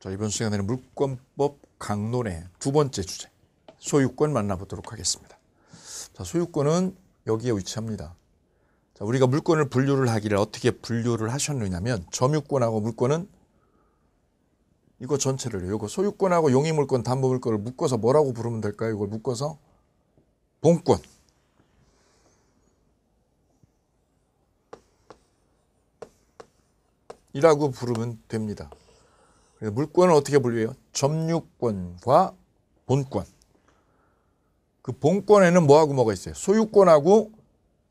자, 이번 시간에는 물권법 강론의 두 번째 주제, 소유권 만나보도록 하겠습니다. 자, 소유권은 여기에 위치합니다. 자, 우리가 물권을 분류를 하기를 어떻게 분류를 하셨느냐면 점유권하고 물권은 이거 전체를 요거 소유권하고 용의물권, 담보물권을 묶어서 뭐라고 부르면 될까요? 이걸 묶어서 본권. 이라고 부르면 됩니다. 물권은 어떻게 분류해요? 점유권과 본권. 그 본권에는 뭐하고 뭐가 있어요? 소유권하고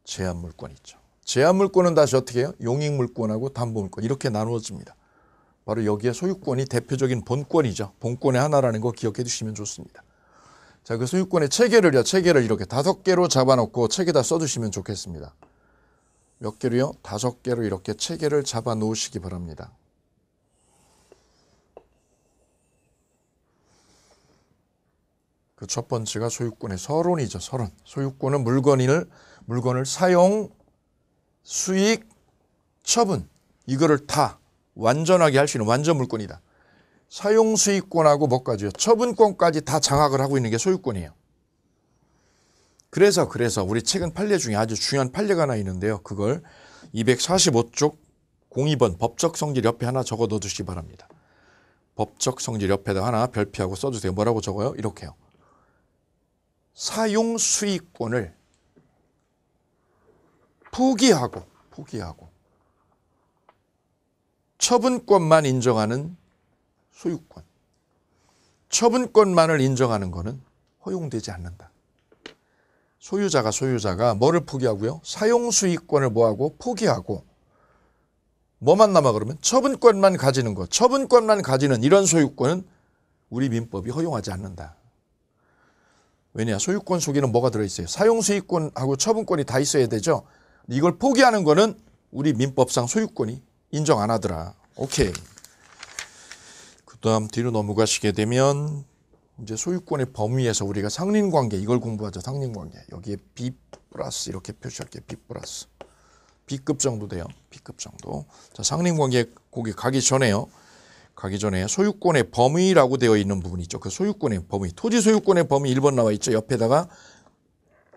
제한물권 있죠. 제한물권은 다시 어떻게 해요? 용익물권하고 담보물권 이렇게 나누어집니다. 바로 여기에 소유권이 대표적인 본권이죠. 본권의 하나라는 거 기억해 두시면 좋습니다. 자, 그 소유권의 체계를요. 체계를 이렇게 다섯 개로 잡아놓고 책에다 써두시면 좋겠습니다. 몇 개로요? 다섯 개로 이렇게 체계를 잡아놓으시기 바랍니다. 그첫 번째가 소유권의 서론이죠. 서론. 소유권은 물건을 물건을 사용, 수익, 처분 이거를 다 완전하게 할 수 있는 완전 물권이다. 사용 수익권하고 뭐까지요? 처분권까지 다 장악을 하고 있는 게 소유권이에요. 그래서 그래서 우리 최근 판례 중에 아주 중요한 판례가 하나 있는데요. 그걸 245쪽 02번 법적 성질 옆에 하나 적어 놓으시기 바랍니다. 법적 성질 옆에다 하나 별표하고 써주세요. 뭐라고 적어요? 이렇게요. 사용 수익권을 포기하고 포기하고 처분권만 인정하는 소유권 처분권만을 인정하는 것은 허용되지 않는다. 소유자가 소유자가 뭐를 포기하고요? 사용 수익권을 뭐하고 포기하고 뭐만 남아 그러면 처분권만 가지는 것, 처분권만 가지는 이런 소유권은 우리 민법이 허용하지 않는다. 왜냐 소유권 속에는 뭐가 들어있어요 사용수익권하고 처분권이 다 있어야 되죠 이걸 포기하는 거는 우리 민법상 소유권이 인정 안 하더라 오케이 그 다음 뒤로 넘어가시게 되면 이제 소유권의 범위에서 우리가 상린관계 이걸 공부하죠 상린관계 여기에 B 플러스 이렇게 표시할게요 B 플러스 B급 정도 돼요 B급 정도 자 상린관계 거기 가기 전에요 가기 전에 소유권의 범위라고 되어 있는 부분 이 있죠. 그 소유권의 범위, 토지 소유권의 범위 1번 나와 있죠. 옆에다가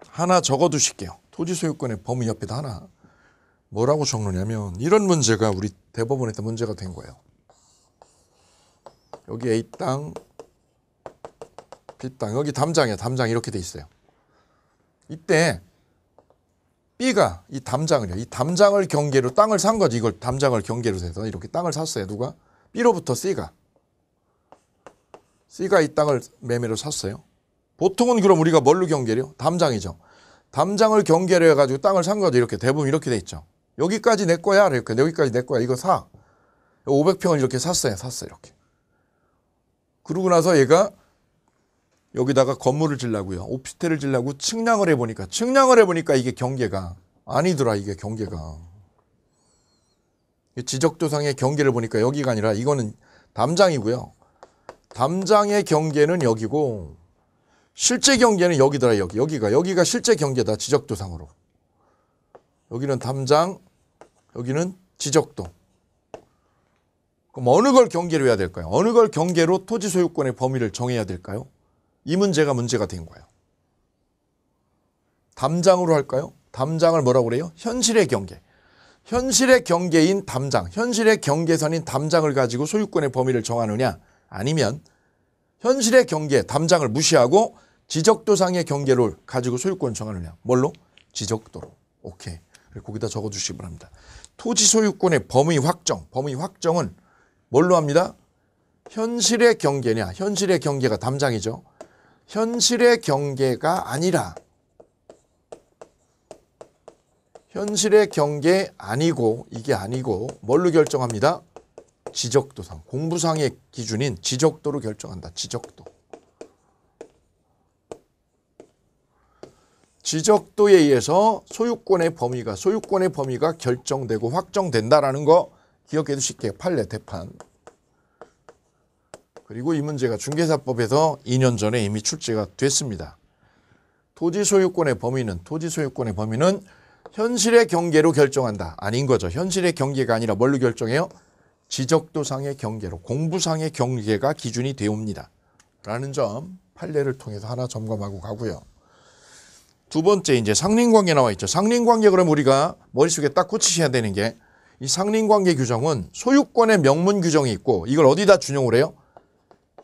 하나 적어두실게요. 토지 소유권의 범위 옆에다 하나 뭐라고 적느냐면 이런 문제가 우리 대법원에서 문제가 된 거예요. 여기 A 땅, B 땅, 여기 담장이야. 담장 이렇게 돼 있어요. 이때 B가 이 담장을요. 이 담장을 경계로 땅을 산거죠 이걸 담장을 경계로 해서 이렇게 땅을 샀어요. 누가? B로부터 C가 C가 이 땅을 매매로 샀어요. 보통은 그럼 우리가 뭘로 경계해요? 담장이죠. 담장을 경계를 해가지고 땅을 산 거죠. 이렇게 대부분 이렇게 돼 있죠. 여기까지 내 거야. 이렇게 여기까지 내 거야. 이거 사. 500평을 이렇게 샀어요. 샀어 이렇게. 그러고 나서 얘가 여기다가 건물을 질라고요. 오피스텔을 질라고 측량을 해보니까 측량을 해보니까 이게 경계가 아니더라 이게 경계가. 지적조상의 경계를 보니까 여기가 아니라 이거는 담장이고요. 담장의 경계는 여기고 실제 경계는 여기더라 여기 여기가 여기가 실제 경계다 지적도상으로 여기는 담장 여기는 지적도 그럼 어느 걸 경계로 해야 될까요? 어느 걸 경계로 토지 소유권의 범위를 정해야 될까요? 이 문제가 문제가 된 거예요. 담장으로 할까요? 담장을 뭐라고 그래요? 현실의 경계. 현실의 경계인 담장, 현실의 경계선인 담장을 가지고 소유권의 범위를 정하느냐 아니면 현실의 경계, 담장을 무시하고 지적도상의 경계를 가지고 소유권 을 정하느냐. 뭘로? 지적도로. 오케이. 거기다 적어주시기 바랍니다. 토지 소유권의 범위 확정, 범위 확정은 뭘로 합니다? 현실의 경계냐. 현실의 경계가 담장이죠. 현실의 경계가 아니라 현실의 경계 아니고 이게 아니고 뭘로 결정합니다. 지적도상 공부상의 기준인 지적도로 결정한다. 지적도. 지적도에 의해서 소유권의 범위가 소유권의 범위가 결정되고 확정된다라는 거 기억해 두실게 판례 대판. 그리고 이 문제가 중개사법에서 2년 전에 이미 출제가 됐습니다. 토지 소유권의 범위는 토지 소유권의 범위는 현실의 경계로 결정한다. 아닌 거죠. 현실의 경계가 아니라 뭘로 결정해요? 지적도상의 경계로 공부상의 경계가 기준이 되옵니다. 라는 점 판례를 통해서 하나 점검하고 가고요. 두 번째 이제 상린관계 나와 있죠. 상린관계 그럼 우리가 머릿속에 딱 꽂히셔야 되는 게 이 상린관계 규정은 소유권의 명문 규정이 있고 이걸 어디다 준용을 해요?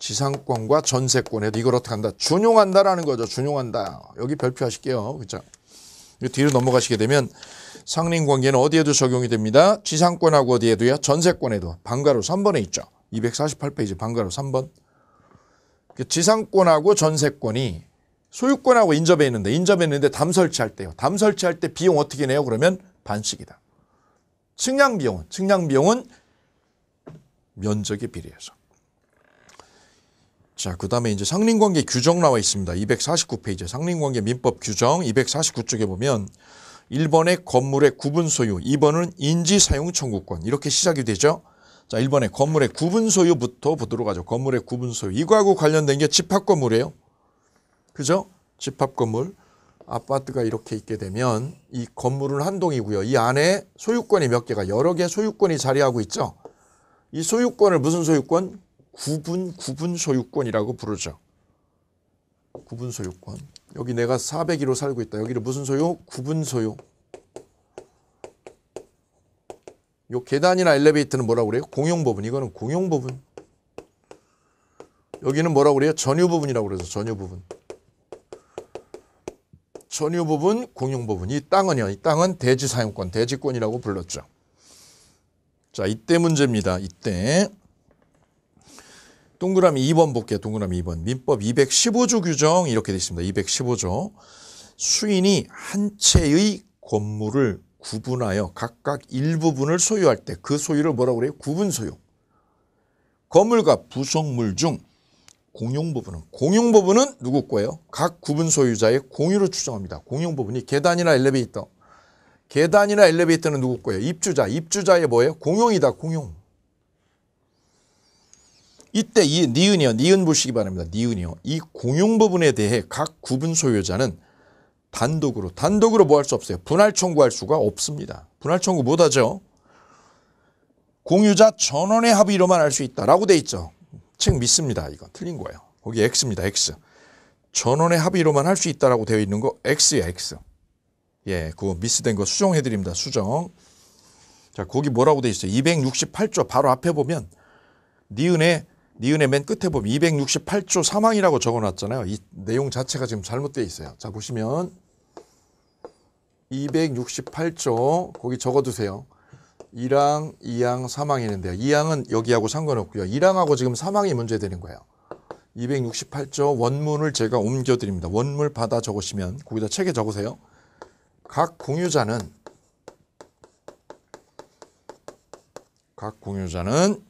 지상권과 전세권에도 이걸 어떻게 한다? 준용한다라는 거죠. 준용한다. 여기 별표하실게요. 그렇죠? 뒤로 넘어가시게 되면 상린 관계는 어디에도 적용이 됩니다. 지상권하고 어디에도요? 전세권에도 방가로 3번에 있죠. 248페이지 방가로 3번. 그 지상권하고 전세권이 소유권하고 인접해 있는데 인접해 있는데 담 설치할 때요. 담 설치할 때 비용 어떻게 내요? 그러면 반씩이다. 측량 비용은 측량 비용은 면적에 비례해서 자, 그 다음에 이제 상린관계 규정 나와 있습니다. 249페이지 상린관계 민법 규정 249쪽에 보면 1번에 건물의 구분 소유, 2번은 인지 사용 청구권 이렇게 시작이 되죠. 자, 1번에 건물의 구분 소유부터 보도록 하죠. 건물의 구분 소유. 이거하고 관련된 게 집합 건물이에요. 그죠? 집합 건물. 아파트가 이렇게 있게 되면 이 건물은 한 동이고요. 이 안에 소유권이 몇 개가 여러 개 소유권이 자리하고 있죠. 이 소유권을 무슨 소유권? 구분 구분 소유권이라고 부르죠. 구분 소유권. 여기 내가 401호 살고 있다. 여기를 무슨 소유? 구분 소유. 요 계단이나 엘리베이터는 뭐라고 그래요? 공용 부분. 이거는 공용 부분. 여기는 뭐라고 그래요? 전유 부분이라고 그래서 전유 부분. 전유 부분, 공용 부분. 이 땅은요. 이 땅은 대지 사용권, 대지권이라고 불렀죠. 자, 이때 문제입니다. 이때. 동그라미 2번 볼게요. 동그라미 2번. 민법 215조 규정 이렇게 되어 있습니다. 215조. 수인이 한 채의 건물을 구분하여 각각 일부분을 소유할 때 그 소유를 뭐라고 그래요? 구분 소유. 건물과 부속물 중 공용 부분은 공용 부분은 누구 거예요? 각 구분 소유자의 공유로 추정합니다. 공용 부분이 계단이나 엘리베이터. 계단이나 엘리베이터는 누구 거예요? 입주자. 입주자의 뭐예요? 공용이다. 공용. 이때 이 니은이요. 니은 보시기 바랍니다. 니은이요. 이 공용 부분에 대해 각 구분 소유자는 단독으로 단독으로 뭐 할 수 없어요. 분할 청구할 수가 없습니다. 분할 청구 못하죠. 공유자 전원의 합의로만 할 수 있다라고 돼 있죠. 책 믿습니다. 이거 틀린 거예요. 거기 X입니다. X. 전원의 합의로만 할 수 있다라고 되어 있는 거 X야 X. 예, 그거 미스된 거 수정해 드립니다. 수정. 자, 거기 뭐라고 돼 있어요? 268조 바로 앞에 보면 니은의 니은의 맨 끝에 보면 268조 사망이라고 적어놨잖아요. 이 내용 자체가 지금 잘못되어 있어요. 자 보시면 268조 거기 적어두세요. 1항, 2항, 사망이 있는데요. 2항은 여기하고 상관없고요. 1항하고 지금 사망이 문제되는 거예요. 268조 원문을 제가 옮겨드립니다. 원문 받아 적으시면 거기다 책에 적으세요. 각 공유자는 각 공유자는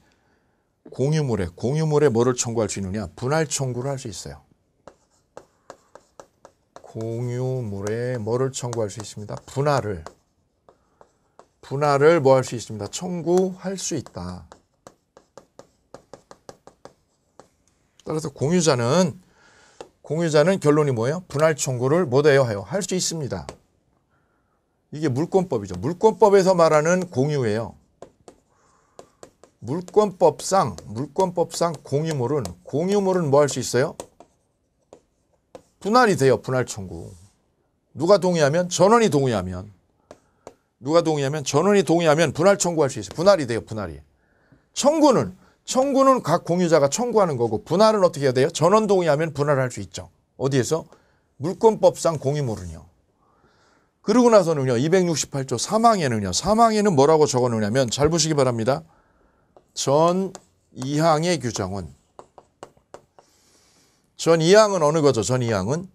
공유물에 공유물에 뭐를 청구할 수 있느냐? 분할 청구를 할 수 있어요. 공유물에 뭐를 청구할 수 있습니다? 분할을 분할을 뭐 할 수 있습니다? 청구할 수 있다. 따라서 공유자는 공유자는 결론이 뭐예요? 분할 청구를 못해요 해요. 할수 있습니다. 이게 물권법이죠. 물권법에서 말하는 공유예요. 물권법상 물권법상 공유물은 공유물은 뭐 할 수 있어요? 분할이 돼요. 분할 청구. 누가 동의하면 전원이 동의하면 누가 동의하면 전원이 동의하면 분할 청구할 수 있어요. 분할이 돼요. 분할이. 청구는 청구는 각 공유자가 청구하는 거고 분할은 어떻게 해야 돼요? 전원 동의하면 분할할 수 있죠. 어디에서? 물권법상 공유물은요. 그러고 나서는요. 268조 사망에는요. 사망에는 뭐라고 적어놓냐면 잘 보시기 바랍니다. 전 2항의 규정은 전 2항은 어느 거죠? 전 2항은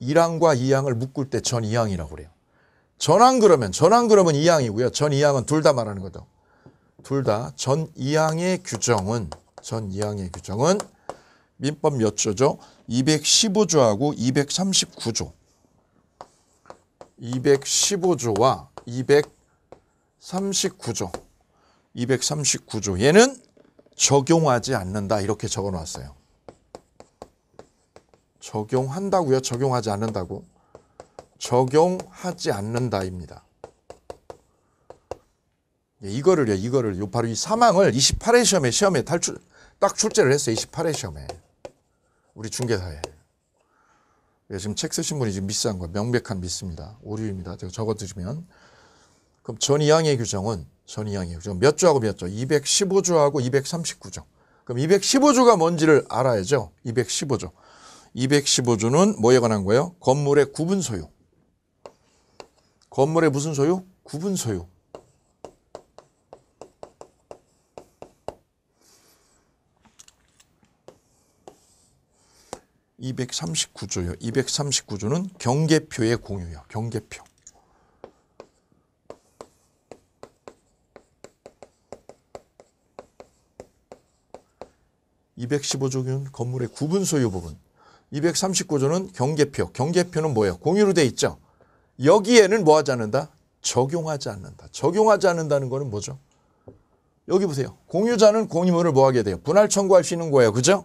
1항과 2항을 묶을 때전 2항이라고 그래요. 전항 그러면 전항 그러면 2항이고요. 전 2항은 둘 다 말하는 거죠. 둘 다전 2항의 규정은 전 2항의 규정은 민법 몇 조죠? 215조하고 239조. 215조와 239조. 239조 에는 적용하지 않는다 이렇게 적어놨어요. 적용한다고요? 적용하지 않는다고? 적용하지 않는다입니다. 예, 이거를요, 예, 이거를 요 바로 이 사망을 28회 시험에 시험에 탈출 딱 출제를 했어요. 28회 시험에 우리 중개사에 예, 지금 책 쓰신 분이 지금 미스한 거 명백한 미스입니다. 오류입니다. 제가 적어드리면 그럼 전 이항의 규정은 선이양이에요 그럼 몇 조하고 몇 조? 215조하고 239조. 그럼 215조가 뭔지를 알아야죠. 215조. 215조는 뭐에 관한 거예요? 건물의 구분 소유. 건물의 무슨 소유? 구분 소유. 이백삼조요이백삼조는 경계표의 공유요. 경계표. 215조는 건물의 구분 소유 부분, 239조는 경계표. 경계표는 뭐예요? 공유로 돼 있죠. 여기에는 뭐 하지 않는다? 적용하지 않는다. 적용하지 않는다는 거는 뭐죠? 여기 보세요. 공유자는 공유물을 뭐 하게 돼요? 분할 청구할 수 있는 거예요. 그죠?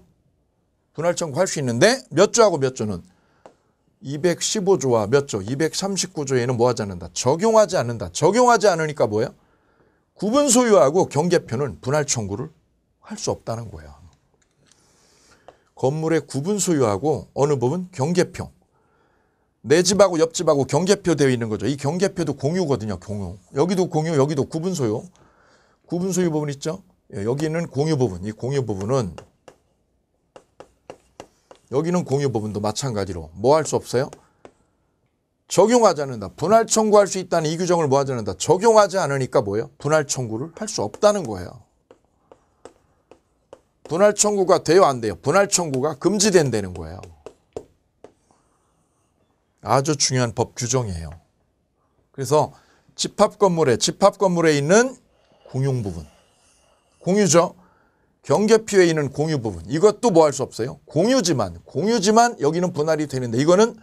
분할 청구할 수 있는데 몇 조하고 몇 조는 215조와 몇 조? 239조에는 뭐 하지 않는다? 적용하지 않는다. 적용하지 않으니까 뭐예요? 구분 소유하고 경계표는 분할 청구를 할 수 없다는 거예요. 건물의 구분 소유하고 어느 부분 경계표. 내 집하고 옆집하고 경계표 되어 있는 거죠. 이 경계표도 공유거든요. 공유. 여기도 공유, 여기도 구분 소유. 구분 소유 부분 있죠. 예, 여기는 공유 부분. 이 공유 부분은 여기는 공유 부분도 마찬가지로 뭐 할 수 없어요? 적용하지 않는다. 분할 청구할 수 있다는 이 규정을 뭐 하지 않는다. 적용하지 않으니까 뭐예요? 분할 청구를 할 수 없다는 거예요. 분할 청구가 돼요 안 돼요? 분할 청구가 금지된다는 거예요. 아주 중요한 법 규정이에요. 그래서 집합 건물에 집합 건물에 있는 공용 부분. 공유죠. 경계 피해 있는 공유 부분. 이것도 뭐 할 수 없어요? 공유지만 공유지만 여기는 분할이 되는데 이거는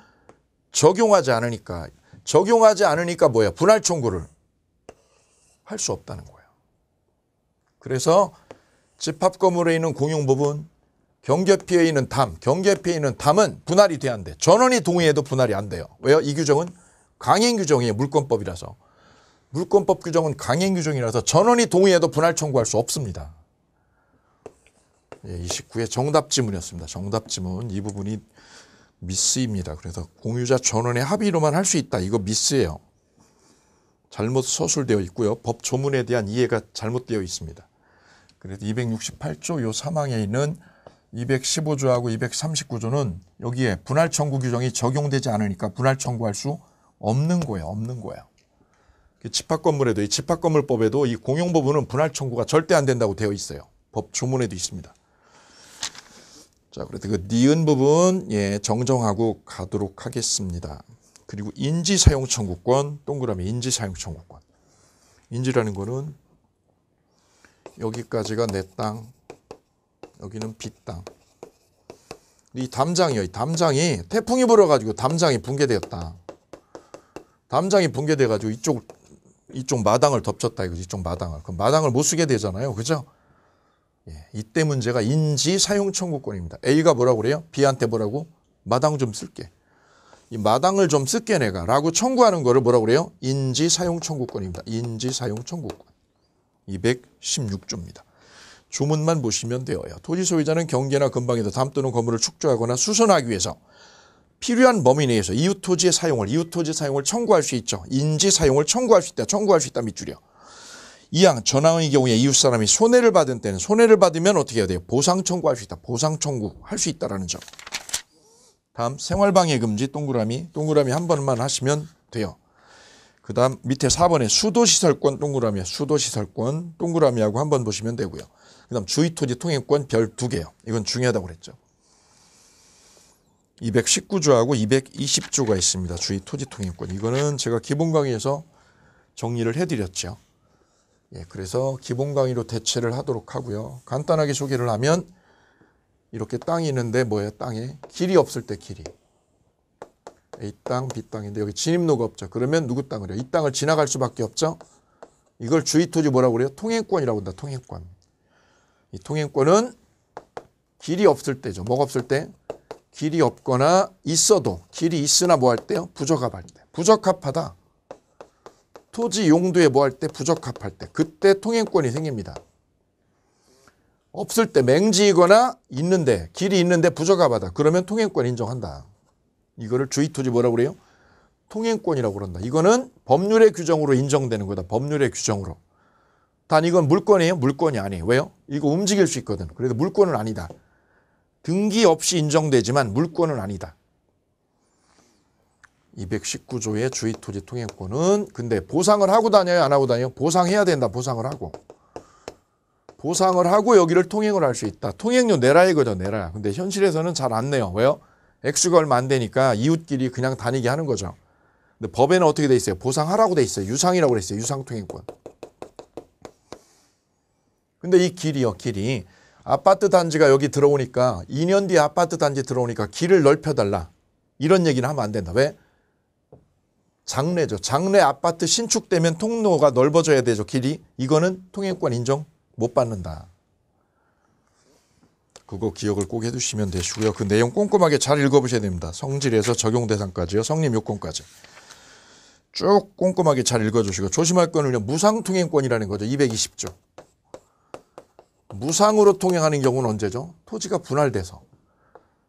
적용하지 않으니까 적용하지 않으니까 뭐예요 분할 청구를 할 수 없다는 거예요. 그래서 집합 건물에 있는 공용 부분, 경계 피해 있는 담, 경계 피해 있는 담은 분할이 돼야 안 돼. 전원이 동의해도 분할이 안 돼요. 왜요? 이 규정은 강행 규정이에요. 물권법이라서. 물권법 규정은 강행 규정이라서 전원이 동의해도 분할 청구할 수 없습니다. 예, 29의 정답 지문이었습니다. 정답 지문 이 부분이 미스입니다. 그래서 공유자 전원의 합의로만 할 수 있다. 이거 미스예요. 잘못 서술되어 있고요. 법 조문에 대한 이해가 잘못되어 있습니다. 그래서 268조 요 사망에 있는 215조하고 239조는 여기에 분할 청구 규정이 적용되지 않으니까 분할 청구할 수 없는 거예요. 없는 거예요. 그 집합 건물에도 이 집합 건물법에도 이 공용 부분은 분할 청구가 절대 안 된다고 되어 있어요. 법 조문에도 있습니다. 자, 그래도그 니은 부분 예, 정정하고 가도록 하겠습니다. 그리고 인지 사용 청구권 동그라미 인지 사용 청구권. 인지라는 거는 여기까지가 내 땅, 여기는 빗땅. 이 담장이요. 이 담장이 태풍이 불어가지고 담장이 붕괴되었다. 담장이 붕괴돼가지고 이쪽 이쪽 마당을 덮쳤다 이거지. 이쪽 마당을. 그럼 마당을 못 쓰게 되잖아요. 그죠? 예, 이때 문제가 인지 사용 청구권입니다. A가 뭐라고 그래요? B한테 뭐라고? 마당 좀 쓸게. 이 마당을 좀 쓸게 내가 라고 청구하는 거를 뭐라고 그래요? 인지 사용 청구권입니다. 인지 사용 청구권. 216조입니다. 조문만 보시면 되어요. 토지 소유자는 경계나 근방에서 담 또는 건물을 축조하거나 수선하기 위해서 필요한 범위 내에서 이웃 토지의 사용을 이웃 토지 사용을 청구할 수 있죠. 인지 사용을 청구할 수 있다. 청구할 수 있다 밑줄이요. 이왕 전항의 경우에 이웃 사람이 손해를 받은 때는 손해를 받으면 어떻게 해야 돼요? 보상 청구할 수 있다. 보상 청구할 수 있다라는 점. 다음 생활방해 금지 동그라미 동그라미 한 번만 하시면 돼요. 그 다음 밑에 4번에 수도시설권 동그라미, 수도시설권 동그라미하고 한번 보시면 되고요. 그 다음 주의토지 통행권 별 두개요 이건 중요하다고 그랬죠. 219조하고 220조가 있습니다. 주의토지 통행권. 이거는 제가 기본 강의에서 정리를 해드렸죠. 예, 그래서 기본 강의로 대체를 하도록 하고요. 간단하게 소개를 하면 이렇게 땅이 있는데 뭐예요? 땅에 길이 없을 때 길이. A 땅, B 땅인데 여기 진입로가 없죠. 그러면 누구 땅을요? 이 땅을 지나갈 수밖에 없죠. 이걸 주의 토지 뭐라고 그래요? 통행권이라고 한다. 통행권. 이 통행권은 길이 없을 때죠. 뭐가 없을 때? 길이 없거나 있어도 길이 있으나 뭐할 때요? 부적합할 때. 부적합하다. 토지 용도에 뭐할 때? 부적합할 때. 그때 통행권이 생깁니다. 없을 때 맹지이거나 있는데 길이 있는데 부적합하다. 그러면 통행권 인정한다. 이거를 주의토지 뭐라고 그래요? 통행권이라고 그런다. 이거는 법률의 규정으로 인정되는 거다. 법률의 규정으로. 단 이건 물권이에요? 물권이 아니에요. 왜요? 이거 움직일 수 있거든. 그래도 물권은 아니다. 등기 없이 인정되지만 물권은 아니다. 219조의 주의토지 통행권은 근데 보상을 하고 다녀요? 안 하고 다녀요? 보상해야 된다. 보상을 하고. 보상을 하고 여기를 통행을 할 수 있다. 통행료 내라 이거죠. 내라. 근데 현실에서는 잘 안 내요. 왜요? 액수가 얼마 안 되니까 이웃끼리 그냥 다니게 하는 거죠. 근데 법에는 어떻게 돼 있어요? 보상하라고 돼 있어요. 유상이라고 돼 있어요. 유상통행권. 근데 이 길이요, 길이. 아파트 단지가 여기 들어오니까 2년 뒤에 아파트 단지 들어오니까 길을 넓혀달라. 이런 얘기는 하면 안 된다. 왜? 장래죠. 장래 아파트 신축되면 통로가 넓어져야 되죠. 길이. 이거는 통행권 인정 못 받는다. 그거 기억을 꼭 해두시면 되시고요. 그 내용 꼼꼼하게 잘 읽어보셔야 됩니다. 성질에서 적용 대상까지요. 성립 요건까지. 쭉 꼼꼼하게 잘 읽어주시고 조심할 건은요. 무상통행권이라는 거죠. 220조. 무상으로 통행하는 경우는 언제죠? 토지가 분할돼서.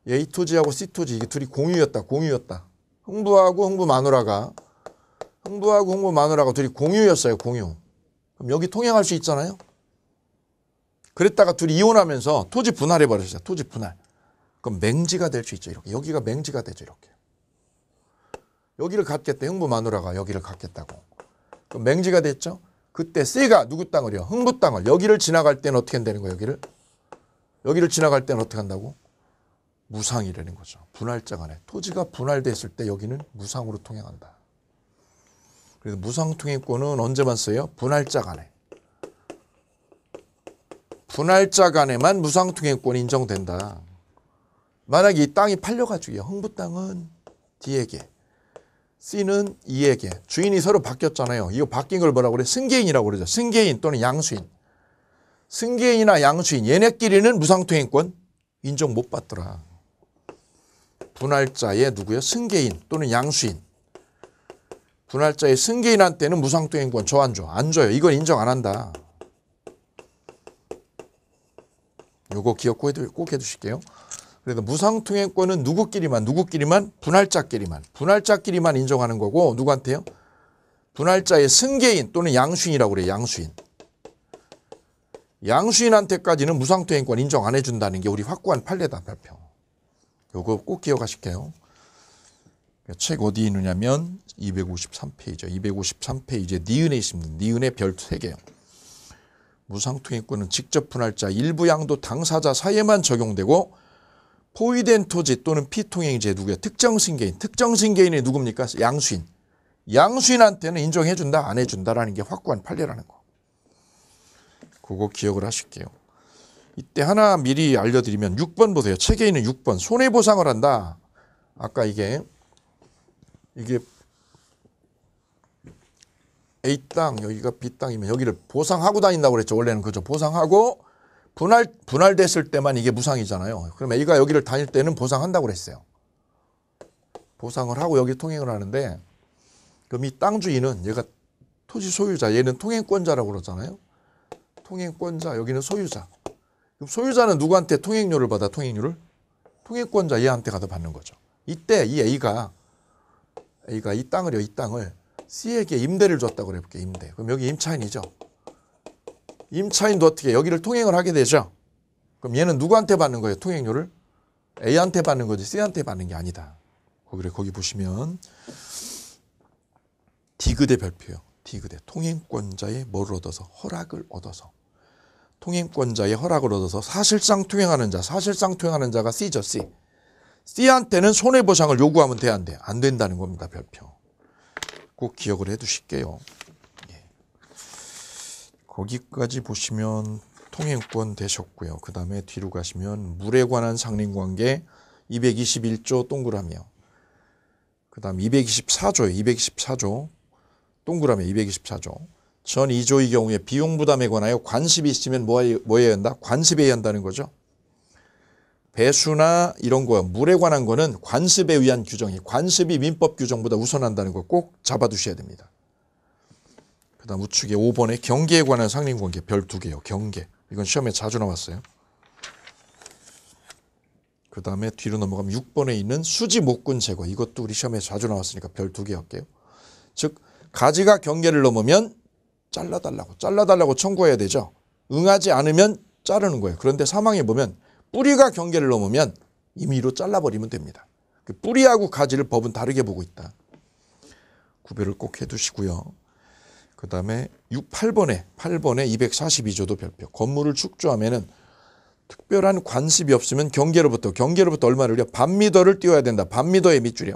A 토지하고 C 토지 이게 둘이 공유였다. 공유였다. 흥부하고 흥부 마누라가 흥부하고 흥부 마누라가 둘이 공유였어요. 공유. 그럼 여기 통행할 수 있잖아요. 그랬다가 둘이 이혼하면서 토지 분할해 버렸어요. 토지 분할. 그럼 맹지가 될 수 있죠. 이렇게 여기가 맹지가 되죠. 이렇게 여기를 갖겠다. 흥부 마누라가 여기를 갖겠다고. 그럼 맹지가 됐죠. 그때 쇠가 누구 땅을요? 흥부 땅을. 여기를 지나갈 때는 어떻게 되는 거예요? 여기를 여기를 지나갈 때는 어떻게 한다고? 무상이 되는 거죠. 분할자 간에 토지가 분할됐을 때 여기는 무상으로 통행한다. 그래서 무상 통행권은 언제만 써요? 분할자 간에. 분할자 간에만 무상통행권 인정된다. 만약에 이 땅이 팔려가지고 흥부 땅은 D에게 C는 E에게 주인이 서로 바뀌었잖아요. 이거 바뀐 걸 뭐라고 그래? 승계인이라고 그러죠. 승계인 또는 양수인. 승계인이나 양수인 얘네끼리는 무상통행권 인정 못 받더라. 분할자의 누구요? 승계인 또는 양수인. 분할자의 승계인한테는 무상통행권 줘안 줘? 안 줘요. 이건 인정 안 한다. 요거 기억 꼭 해두실게요. 그래서 무상통행권은 누구끼리만 누구끼리만 분할자끼리만 분할자끼리만 인정하는 거고 누구한테요? 분할자의 승계인 또는 양수인이라고 그래요. 양수인. 양수인한테까지는 무상통행권 인정 안 해준다는 게 우리 확고한 판례다 발표. 요거 꼭 기억하실게요. 책 어디 있느냐면 253페이지 253페이지에 니은에 있습니다. 니은에 별 3개요. 무상통행권은 직접 분할자 일부 양도 당사자 사이에만 적용되고 포위된 토지 또는 피통행제 누구야? 특정 승계인. 특정 승계인이 누굽니까? 양수인. 양수인한테는 인정해준다 안 해준다라는 게 확고한 판례라는 거. 그거 기억을 하실게요. 이때 하나 미리 알려드리면 6번 보세요. 체계인은 6번. 손해보상을 한다. 아까 이게 이게 A 땅 여기가 B 땅이면 여기를 보상하고 다닌다고 그랬죠. 원래는 그죠. 보상하고 분할 분할됐을 때만 이게 무상이잖아요. 그럼 A가 여기를 다닐 때는 보상한다고 그랬어요. 보상을 하고 여기 통행을 하는데 그럼 이 땅 주인은 얘가 토지 소유자, 얘는 통행권자라고 그러잖아요. 통행권자, 여기는 소유자. 그럼 소유자는 누구한테 통행료를 받아? 통행료를 통행권자 얘한테 가서 받는 거죠. 이때 이 A가 A가 이 땅을요, 이 땅을 C에게 임대를 줬다고 그래볼게 임대. 그럼 여기 임차인이죠. 임차인도 어떻게 여기를 통행을 하게 되죠. 그럼 얘는 누구한테 받는 거예요? 통행료를 A한테 받는 거지 C한테 받는 게 아니다. 거기 거기 보시면 d 그대 별표요. d 그대 통행권자의 뭐를 얻어서 허락을 얻어서 통행권자의 허락을 얻어서 사실상 통행하는 자, 사실상 통행하는 자가 C죠 C. C한테는 손해보상을 요구하면 돼안 돼? 안 된다는 겁니다 별표. 꼭 기억을 해 두실게요. 예. 거기까지 보시면 통행권 되셨고요. 그 다음에 뒤로 가시면 물에 관한 상린관계 221조 동그라미요. 그 다음 2 2 4조 224조 동그라미 224조 전 2조의 경우에 비용 부담에 관하여 관습이 있으면 뭐, 뭐 해야 한다? 관습해야 한다는 거죠. 배수나 이런 거 물에 관한 거는 관습에 의한 규정이 관습이 민법 규정보다 우선한다는 거 꼭 잡아두셔야 됩니다. 그 다음 우측에 5번에 경계에 관한 상린관계 별 두 개요. 경계. 이건 시험에 자주 나왔어요. 그 다음에 뒤로 넘어가면 6번에 있는 수지 목군 제거. 이것도 우리 시험에 자주 나왔으니까 별 두 개 할게요. 즉 가지가 경계를 넘으면 잘라달라고 잘라달라고 청구해야 되죠. 응하지 않으면 자르는 거예요. 그런데 사망해 보면 뿌리가 경계를 넘으면 임의로 잘라버리면 됩니다. 그 뿌리하고 가지를 법은 다르게 보고 있다. 구별을 꼭 해두시고요. 그 다음에 6, 8번에 8번에 242조도 별표. 건물을 축조하면은 특별한 관습이 없으면 경계로부터 경계로부터 얼마를요? 반미터를 띄워야 된다. 반미터의 밑줄이요.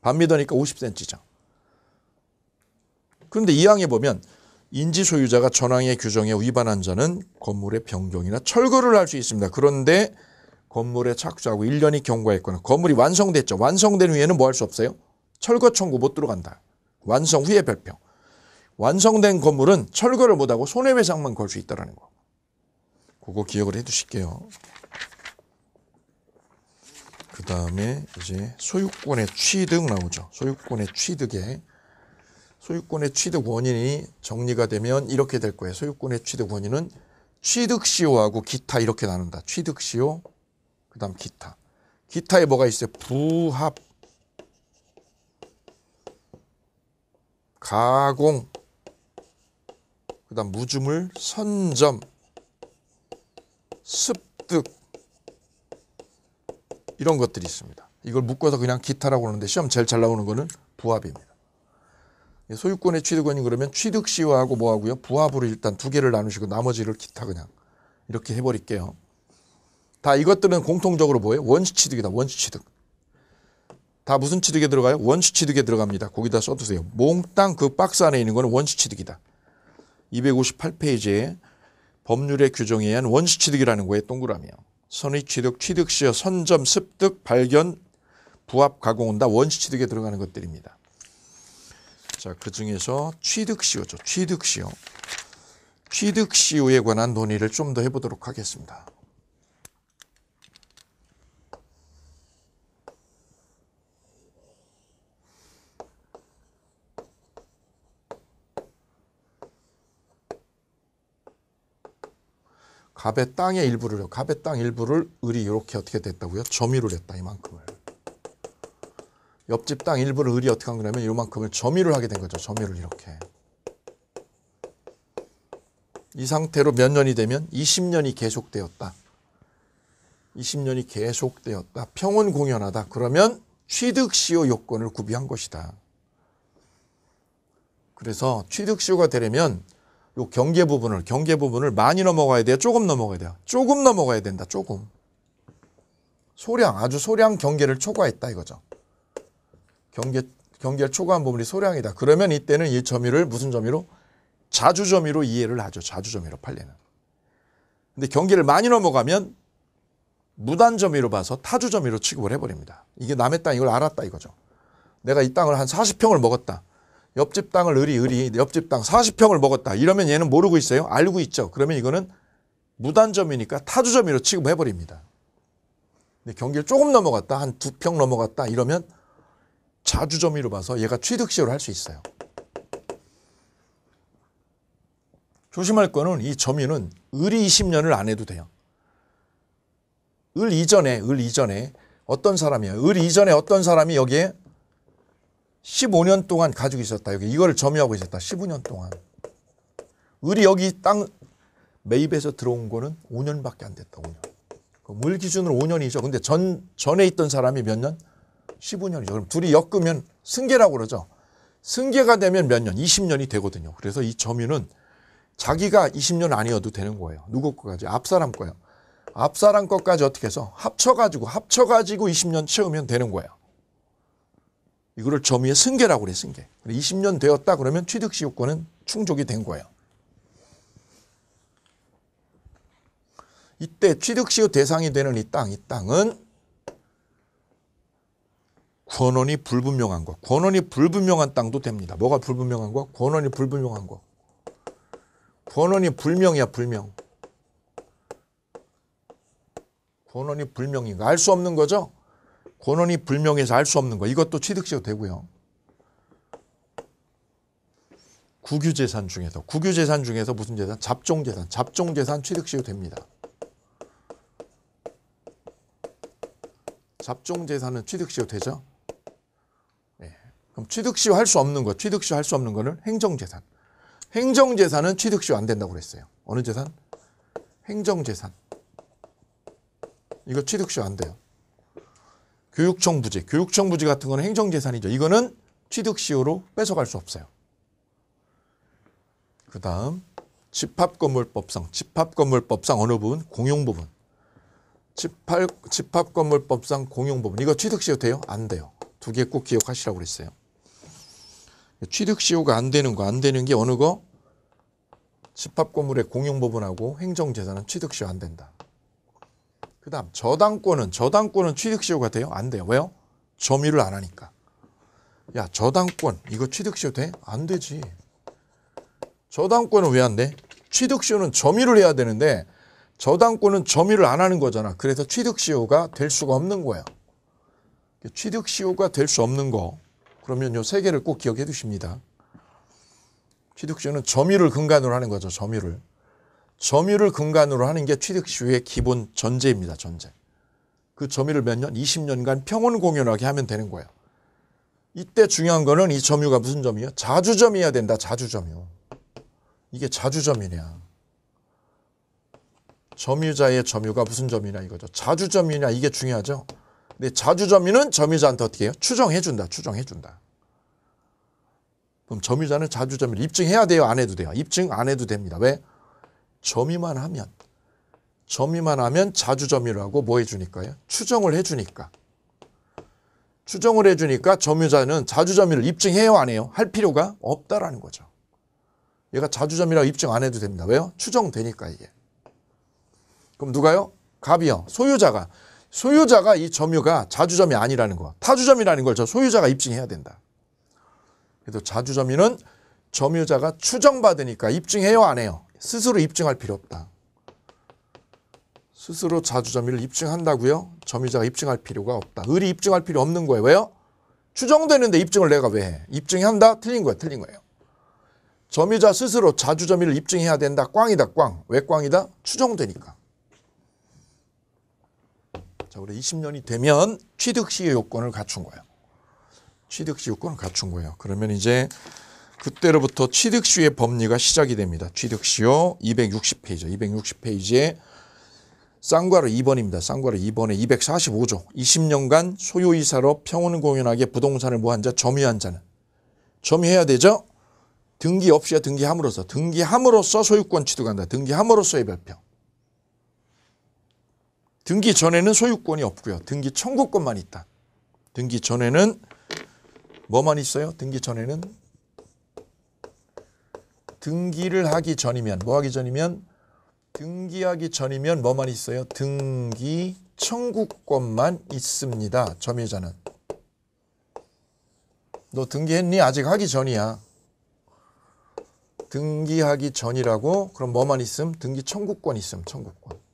반미터니까 50cm죠. 그런데 이항에 보면 인지 소유자가 전항의 규정에 위반한 자는 건물의 변경이나 철거를 할 수 있습니다. 그런데 건물에 착수하고 1년이 경과했거나 건물이 완성됐죠. 완성된 후에는 뭐 할 수 없어요? 철거 청구 못 들어간다. 완성 후에 별평. 완성된 건물은 철거를 못하고 손해배상만 걸 수 있다는 거. 그거 기억을 해두실게요. 그 다음에 이제 소유권의 취득 나오죠. 소유권의 취득에 소유권의 취득 원인이 정리가 되면 이렇게 될 거예요. 소유권의 취득 원인은 취득시효하고 기타 이렇게 나눈다. 취득시효, 그 다음 기타. 기타에 뭐가 있어요? 부합, 가공, 그 다음 무주물, 선점, 습득 이런 것들이 있습니다. 이걸 묶어서 그냥 기타라고 하는데 시험 제일 잘 나오는 거는 부합입니다. 예, 소유권의 취득원인 그러면 취득시효하고 뭐하고요? 부합으로 일단 두 개를 나누시고 나머지를 기타 그냥 이렇게 해버릴게요. 다 이것들은 공통적으로 뭐예요? 원시 취득이다. 원시 취득. 다 무슨 취득에 들어가요? 원시 취득에 들어갑니다. 거기다 써두세요. 몽땅 그 박스 안에 있는 거는 원시 취득이다. 258페이지에 법률의 규정에 의한 원시 취득이라는 거에 동그라미요. 선의 취득, 취득시효, 선점, 습득, 발견, 부합, 가공은 다 원시 취득에 들어가는 것들입니다. 자, 그 중에서 취득시효죠. 취득시효. 취득시효에 관한 논의를 좀 더 해보도록 하겠습니다. 갑의 땅의 일부를요. 갑의 땅 일부를 을이 이렇게 어떻게 됐다고요? 점유를 했다 이만큼을. 옆집 땅 일부를 을이 어떻게 한 거냐면 이만큼을 점유를 하게 된 거죠. 점유를 이렇게. 이 상태로 몇 년이 되면 20년이 계속되었다. 20년이 계속되었다. 평온 공연하다. 그러면 취득시효 요건을 구비한 것이다. 그래서 취득시효가 되려면 요 경계 부분을 경계 부분을 많이 넘어가야 돼요. 조금 넘어가야 돼요. 조금 넘어가야 된다. 조금. 소량 아주 소량 경계를 초과했다 이거죠. 경계, 경계를 초과한 부분이 소량이다. 그러면 이때는 이 점유를 무슨 점유로? 자주 점유로 이해를 하죠. 자주 점유로 팔리는. 근데 경계를 많이 넘어가면 무단 점유로 봐서 타주 점유로 취급을 해버립니다. 이게 남의 땅 이걸 알았다 이거죠. 내가 이 땅을 한 40평을 먹었다. 옆집 땅을 의리 의리 옆집 땅 40평을 먹었다. 이러면 얘는 모르고 있어요. 알고 있죠. 그러면 이거는 무단 점유니까 타주 점유로 취급해버립니다. 근데 경기를 조금 넘어갔다. 한 두 평 넘어갔다. 이러면 자주점유로 봐서 얘가 취득시효를 할 수 있어요. 조심할 거는 이 점유는 을이 20년을 안 해도 돼요. 을 이전에 을 이전에 어떤 사람이에을 이전에 어떤 사람이 여기에 15년 동안 가지고 있었다. 여기 이걸 점유하고 있었다. 15년 동안. 을이 여기 땅 매입해서 들어온 거는 5년밖에 안 됐다. 5년. 그 물 기준으로 5년이죠. 근데 전 전에 있던 사람이 몇 년? 15년이죠. 그럼 둘이 엮으면 승계라고 그러죠. 승계가 되면 몇 년? 20년이 되거든요. 그래서 이 점유는 자기가 20년 아니어도 되는 거예요. 누구 거까지? 앞사람 거예요. 앞사람 것까지 어떻게 해서 합쳐가지고 합쳐가지고 20년 채우면 되는 거예요. 이거를 점유의 승계라고 그래 승계. 20년 되었다 그러면 취득시 효권은 충족이 된 거예요. 이때 취득시효 대상이 되는 이 땅, 이 땅은 권원이 불분명한 거. 권원이 불분명한 땅도 됩니다. 뭐가 불분명한 거? 권원이 불분명한 거. 권원이 불명이야, 불명. 권원이 불명인가? 알 수 없는 거죠? 권원이 불명해서 알 수 없는 거. 이것도 취득시효 되고요. 국유재산 중에서 국유재산 중에서 무슨 재산? 잡종재산. 잡종재산 취득시효 됩니다. 잡종재산은 취득시효 되죠? 그럼 취득시효 할 수 없는 거, 취득시효 할 수 없는 거는 행정재산. 행정재산은 취득시효 안 된다고 그랬어요. 어느 재산? 행정재산. 이거 취득시효 안 돼요. 교육청 부지, 교육청 부지 같은 거는 행정재산이죠. 이거는 취득시효로 뺏어갈 수 없어요. 그 다음 집합건물법상, 집합건물법상 어느 부분? 공용 부분. 집합건물법상 공용 부분. 이거 취득시효 돼요? 안 돼요. 두 개 꼭 기억하시라고 그랬어요. 취득시효가 안 되는 거, 안 되는 게 어느 거? 집합건물의 공용부분하고 행정재산은 취득시효 안 된다. 그 다음 저당권은 저당권은 취득시효가 돼요? 안 돼요. 왜요? 점유를 안 하니까. 야 저당권 이거 취득시효 돼? 안 되지. 저당권은 왜 안 돼? 취득시효는 점유를 해야 되는데 저당권은 점유를 안 하는 거잖아. 그래서 취득시효가 될 수가 없는 거야. 취득시효가 될 수 없는 거. 그러면 요세 개를 꼭 기억해 두십니다. 취득시효는 점유를 근간으로 하는 거죠. 점유를. 점유를 근간으로 하는 게 취득시효의 기본 전제입니다. 전제. 그 점유를 몇 년? 20년간 평온 공연하게 하면 되는 거예요. 이때 중요한 거는 이 점유가 무슨 점이요? 자주점이어야 된다. 자주점유. 이게 자주점이냐. 점유자의 점유가 무슨 점이냐 이거죠. 자주점유냐 이게 중요하죠. 근데 자주점유는 점유자한테 어떻게 해요? 추정해준다. 추정해준다. 그럼 점유자는 자주점유를 입증해야 돼요? 안 해도 돼요? 입증 안 해도 됩니다. 왜? 점유만 하면. 점유만 하면 자주점유를 고뭐 해주니까요? 추정을 해주니까. 추정을 해주니까 점유자는 자주점유를 입증해요? 안 해요? 할 필요가 없다라는 거죠. 얘가 자주점이라고 입증 안 해도 됩니다. 왜요? 추정되니까 이게. 그럼 누가요? 갑이요. 소유자가. 소유자가 이 점유가 자주점이 아니라는 거, 타주점이라는 걸 저 소유자가 입증해야 된다. 그래도 자주점유는 점유자가 추정받으니까 입증해요, 안 해요? 스스로 입증할 필요 없다. 스스로 자주점유를 입증한다고요? 점유자가 입증할 필요가 없다. 을이 입증할 필요 없는 거예요. 왜요? 추정되는데 입증을 내가 왜 해? 입증한다? 틀린 거야, 틀린 거예요. 점유자 스스로 자주점유를 입증해야 된다. 꽝이다, 꽝. 왜 꽝이다? 추정되니까. 자, 우리 20년이 되면 취득시의 요건을 갖춘 거예요. 취득시 요건을 갖춘 거예요. 그러면 이제 그때로부터 취득시의 법리가 시작이 됩니다. 취득시요 260페이지. 260페이지에 쌍과호 2번입니다. 쌍과호 2번에 245조. 20년간 소유이사로 평온공연하게 부동산을 모한 자, 점유한 자는 점유해야 되죠. 등기 없이야 등기함으로써 등기함으로써 소유권 취득한다. 등기함으로써의 별표. 등기 전에는 소유권이 없고요. 등기 청구권만 있다. 등기 전에는 뭐만 있어요? 등기 전에는 등기를 하기 전이면 뭐 하기 전이면 등기하기 전이면 뭐만 있어요? 등기 청구권만 있습니다. 점유자는 너 등기했니? 아직 하기 전이야. 등기하기 전이라고 그럼 뭐만 있음? 등기 청구권 있음. 청구권.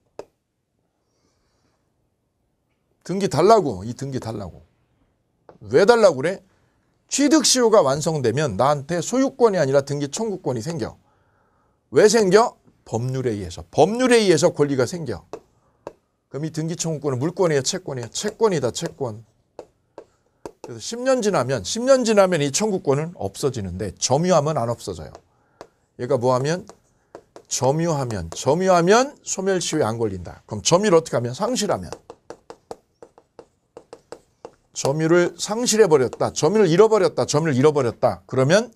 등기 달라고. 이 등기 달라고. 왜 달라고 그래? 취득시효가 완성되면 나한테 소유권이 아니라 등기 청구권이 생겨. 왜 생겨? 법률에 의해서. 법률에 의해서 권리가 생겨. 그럼 이 등기 청구권은 물권이에채권이에 채권이다. 채권. 그래서 10년 지나면 10년 지나면 이 청구권은 없어지는데 점유하면 안 없어져요. 얘가 뭐하면 점유하면 점유하면 소멸시효에 안 걸린다. 그럼 점유를 어떻게 하면 상실하면 점유를 상실해버렸다. 점유를 잃어버렸다. 점유를 잃어버렸다. 그러면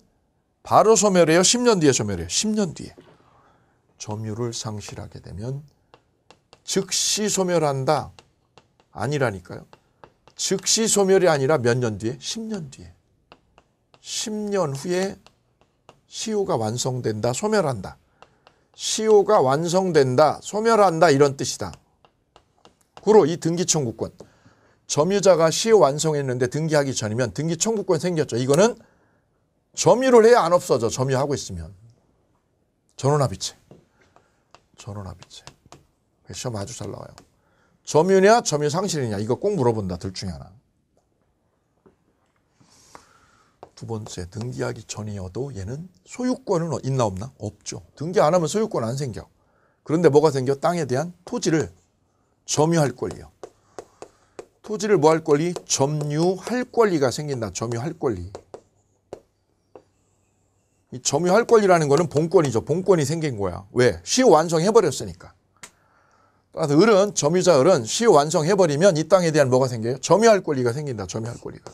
바로 소멸해요. 10년 뒤에 소멸해요. 10년 뒤에. 점유를 상실하게 되면 즉시 소멸한다. 아니라니까요. 즉시 소멸이 아니라 몇 년 뒤에? 10년 뒤에. 10년 후에 시효가 완성된다. 소멸한다. 시효가 완성된다. 소멸한다. 이런 뜻이다. 구로 이 등기청구권. 점유자가 시효 완성했는데 등기하기 전이면 등기 청구권 생겼죠. 이거는 점유를 해야 안 없어져. 점유하고 있으면. 전원합의체. 전원합의체. 시험 아주 잘 나와요. 점유냐 점유 상실이냐 이거 꼭 물어본다. 둘 중에 하나. 두 번째 등기하기 전이어도 얘는 소유권은 있나 없나? 없죠. 등기 안 하면 소유권 안 생겨. 그런데 뭐가 생겨? 땅에 대한 토지를 점유할 권리요. 토지를 뭐 할 권리? 점유할 권리가 생긴다. 점유할 권리. 이 점유할 권리라는 거는 본권이죠. 본권이 생긴 거야. 왜? 시 완성해버렸으니까. 따라서 을은 점유자 을은 시 완성해버리면 이 땅에 대한 뭐가 생겨요? 점유할 권리가 생긴다. 점유할 권리가.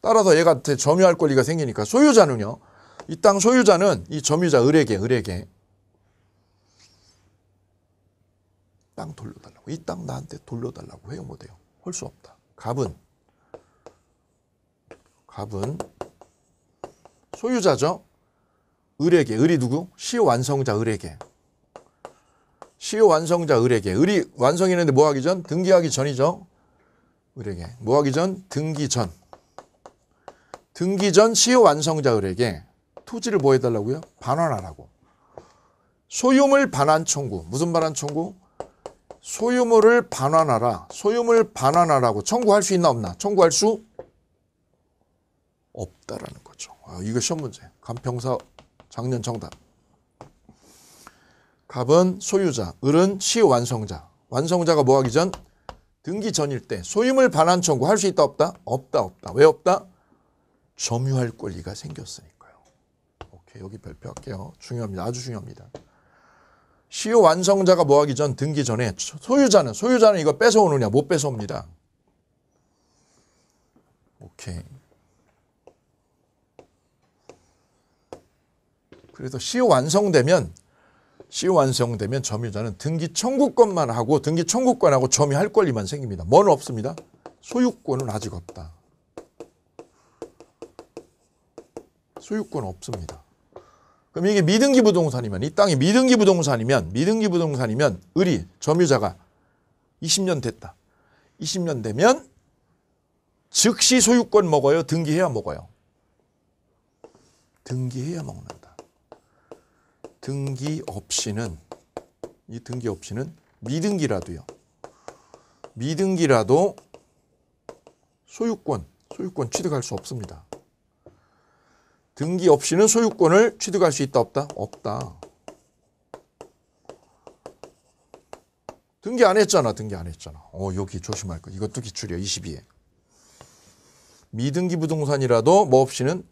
따라서 얘한 점유할 권리가 생기니까 소유자는요. 이 땅 소유자는 이 점유자 을에게 을에게 땅 돌려달라고. 이 땅 나한테 돌려달라고 해요, 못해요? 뭐 할수 없다. 갑은, 갑은 소유자죠. 을에게, 을이 누구? 시 완성자 을에게. 시 완성자 을에게. 을이 완성이 는데뭐 하기 전? 등기하기 전이죠. 을에게. 뭐 하기 전? 등기 전. 등기 전시 완성자 을에게 토지를 뭐 해달라고요? 반환하라고. 소유물 반환 청구. 무슨 반환 청구? 소유물을 반환하라. 소유물 반환하라고 청구할 수 있나 없나? 청구할 수 없다라는 거죠. 아, 이거 시험 문제. 간평사 작년 정답. 갑은 소유자, 을은 시완성자. 완성자가 뭐하기 전 등기 전일 때 소유물 반환 청구 할수 있다 없다? 없다 없다. 왜 없다? 점유할 권리가 생겼으니까요. 오케이 여기 별표할게요. 중요합니다. 아주 중요합니다. 시효 완성자가 뭐하기 전 등기 전에 소유자는 소유자는 이거 뺏어오느냐 못 뺏어옵니다. 오케이. 그래서 시효 완성되면 시효 완성되면 점유자는 등기 청구권만 하고 등기 청구권하고 점유할 권리만 생깁니다. 뭐 없습니다. 소유권은 아직 없다. 소유권 없습니다. 그럼 이게 미등기 부동산이면 이 땅이 미등기 부동산이면 미등기 부동산이면 을이 점유자가 20년 됐다. 20년 되면 즉시 소유권 먹어요. 등기해야 먹어요. 등기해야 먹는다. 등기 없이는 이 등기 없이는 미등기라도요. 미등기라도 소유권, 소유권 취득할 수 없습니다. 등기 없이는 소유권을 취득할 수 있다 없다? 없다. 등기 안 했잖아. 등기 안 했잖아. 어 여기 조심할 거. 이것도 기출이야. 22에. 미등기 부동산이라도 뭐 없이는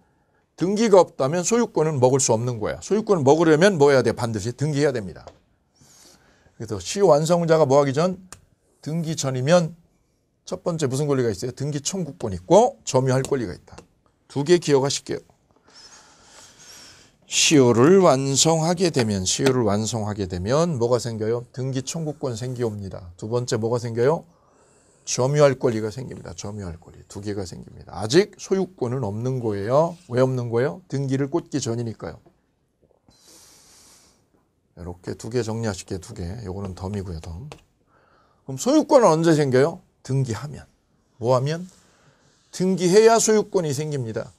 등기가 없다면 소유권은 먹을 수 없는 거야. 소유권을 먹으려면 뭐 해야 돼? 반드시 등기해야 됩니다. 그래서 시 완성자가 뭐 하기 전 등기 전이면 첫 번째 무슨 권리가 있어요? 등기 청구권 있고 점유할 권리가 있다. 두 개 기억하실게요. 시효를 완성하게 되면 시효를 완성하게 되면 뭐가 생겨요? 등기 청구권 생기옵니다. 두 번째 뭐가 생겨요? 점유할 권리가 생깁니다. 점유할 권리 두 개가 생깁니다. 아직 소유권은 없는 거예요. 왜 없는 거예요? 등기를 꽂기 전이니까요. 이렇게 두 개 정리하실게요. 두 개. 요거는 덤이고요. 덤. 그럼 소유권은 언제 생겨요? 등기하면. 뭐 하면? 등기해야 소유권이 생깁니다.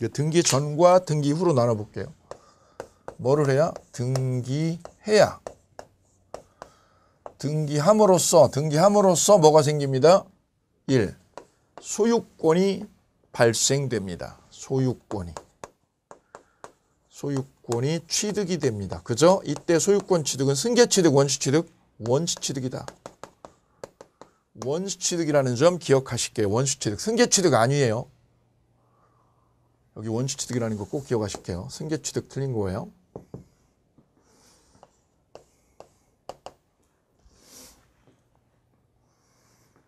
예, 등기 전과 등기 후로 나눠볼게요. 뭐를 해야? 등기해야. 등기함으로써 등기함으로써 뭐가 생깁니다? 1. 소유권이 발생됩니다. 소유권이. 소유권이 취득이 됩니다. 그죠? 이때 소유권 취득은 승계 취득, 원시 취득, 원시 취득이다. 원시 취득이라는 점 기억하실게요. 원시 취득. 승계 취득 아니에요. 여기 원시취득이라는 거 꼭 기억하실게요. 승계취득 틀린 거예요.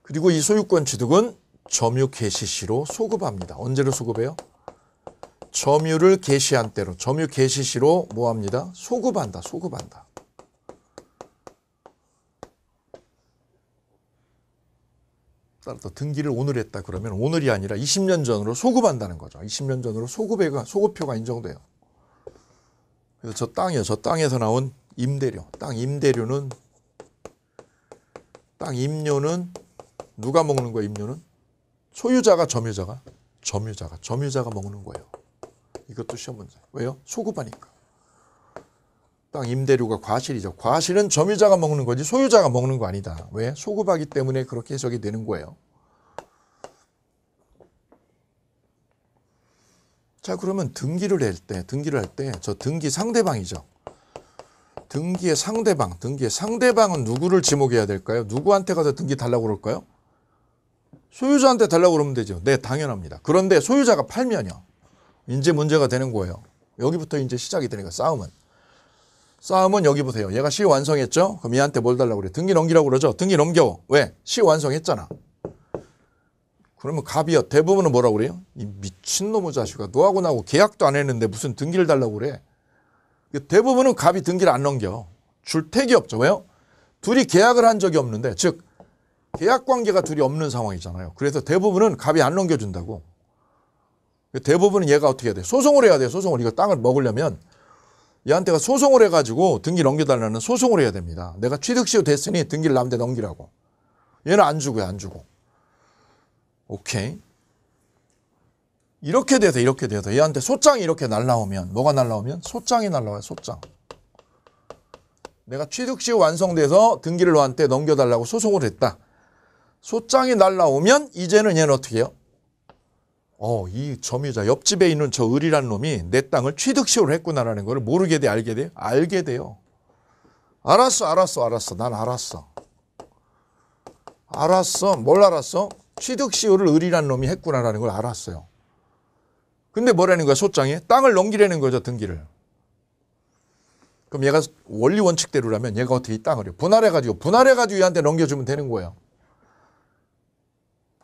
그리고 이 소유권 취득은 점유 개시 시로 소급합니다. 언제로 소급해요? 점유를 개시한 때로 점유 개시 시로 뭐합니다? 소급한다. 소급한다. 따라서 등기를 오늘 했다 그러면 오늘이 아니라 20년 전으로 소급한다는 거죠. 20년 전으로 소급해가 소급표가 인정돼요. 그래서 저 땅이요. 저 땅에서 나온 임대료. 땅 임대료는 땅 임료는 누가 먹는 거야, 임료는? 소유자가 점유자가 점유자가 점유자가 먹는 거예요. 이것도 시험 문제. 왜요? 소급하니까. 땅 임대료가 과실이죠. 과실은 점유자가 먹는 거지 소유자가 먹는 거 아니다. 왜? 소급하기 때문에 그렇게 해석이 되는 거예요. 자 그러면 등기를 할 때, 등기를 할 때 저 등기 상대방이죠. 등기의 상대방, 등기의 상대방은 누구를 지목해야 될까요? 누구한테 가서 등기 달라고 그럴까요? 소유자한테 달라고 그러면 되죠. 네, 당연합니다. 그런데 소유자가 팔면요. 이제 문제가 되는 거예요. 여기부터 이제 시작이 되니까 싸움은. 싸움은 여기 보세요. 얘가 시 완성했죠? 그럼 얘한테 뭘 달라고 그래? 등기 넘기라고 그러죠? 등기 넘겨. 왜? 시 완성했잖아. 그러면 갑이요. 대부분은 뭐라고 그래요? 이 미친놈의 자식아. 너하고 나하고 계약도 안 했는데 무슨 등기를 달라고 그래? 대부분은 갑이 등기를 안 넘겨. 줄 택이 없죠. 왜요? 둘이 계약을 한 적이 없는데 즉 계약 관계가 둘이 없는 상황이잖아요. 그래서 대부분은 갑이 안 넘겨준다고. 대부분은 얘가 어떻게 해야 돼? 소송을 해야 돼. 소송을. 이거 땅을 먹으려면 얘한테가 소송을 해가지고 등기 를 넘겨달라는 소송을 해야 됩니다. 내가 취득시효 됐으니 등기를 남한테 넘기라고. 얘는 안 주고요. 안 주고. 오케이. 이렇게 돼서 이렇게 돼서 얘한테 소장이 이렇게 날라오면 뭐가 날라오면 소장이 날라와요. 소장. 내가 취득시효 완성돼서 등기를 너한테 넘겨달라고 소송을 했다. 소장이 날라오면 이제는 얘는 어떻게 해요? 어, 이 점유자, 옆집에 있는 저 을이란 놈이 내 땅을 취득시효를 했구나라는 걸 모르게 돼, 알게 돼? 알게 돼요. 알았어, 알았어, 알았어. 난 알았어. 알았어. 뭘 알았어? 취득시효를 을이란 놈이 했구나라는 걸 알았어요. 근데 뭐라는 거야, 소장이? 땅을 넘기려는 거죠, 등기를. 그럼 얘가 원리 원칙대로라면 얘가 어떻게 이땅을 분할해가지고, 분할해가지고 얘한테 넘겨주면 되는 거예요.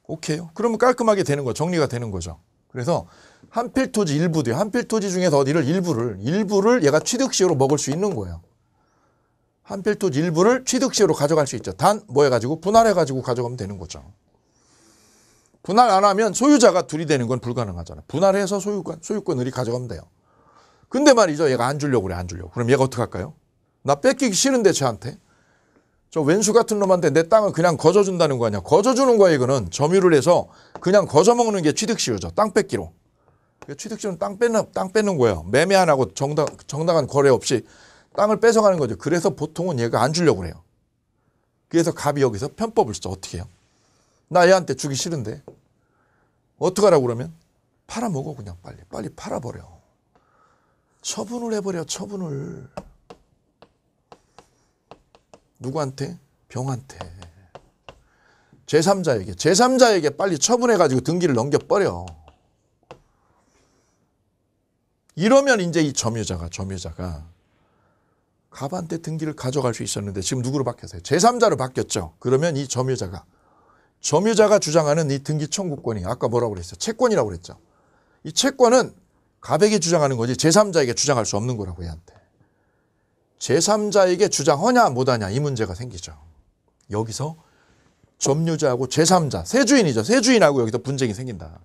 오케이 그러면 깔끔하게 되는 거 정리가 되는 거죠. 그래서 한 필 토지 일부도요. 한필 토지 중에서 어디를 일부를 일부를 얘가 취득시효로 먹을 수 있는 거예요. 한 필 토지 일부를 취득시효로 가져갈 수 있죠. 단 뭐 해가지고 분할해가지고 가져가면 되는 거죠. 분할 안 하면 소유자가 둘이 되는 건 불가능하잖아요. 분할해서 소유권, 소유권을 가져가면 돼요. 근데 말이죠. 얘가 안 주려고 그래, 안 주려고. 그럼 얘가 어떻게 할까요? 나 뺏기기 싫은데 쟤한테. 저 왼수 같은 놈한테 내 땅을 그냥 거저준다는 거 아니야. 거저주는 거야 이거는. 점유를 해서 그냥 거저먹는 게 취득시효죠. 땅 뺏기로. 취득시효는 땅 뺏는, 땅 뺏는 거예요. 매매 안 하고 정당, 정당한 거래 없이 땅을 뺏어가는 거죠. 그래서 보통은 얘가 안 주려고 그래요. 그래서 갑이 여기서 편법을 쓰죠. 어떻게 해요? 나 얘한테 주기 싫은데. 어떡하라고 그러면? 팔아먹어 그냥 빨리. 빨리 팔아버려. 처분을 해버려 처분을. 누구한테? 병한테. 제3자에게. 제3자에게 빨리 처분해가지고 등기를 넘겨버려. 이러면 이제 이 점유자가, 점유자가 갑한테 등기를 가져갈 수 있었는데 지금 누구로 바뀌었어요? 제3자로 바뀌었죠. 그러면 이 점유자가, 점유자가 주장하는 이 등기 청구권이 아까 뭐라고 그랬어요? 채권이라고 그랬죠. 이 채권은 갑에게 주장하는 거지 제3자에게 주장할 수 없는 거라고 얘한테. 제3자에게 주장하냐 못하냐 이 문제가 생기죠. 여기서 점유자하고 제3자, 세주인이죠. 세주인하고 여기서 분쟁이 생긴다.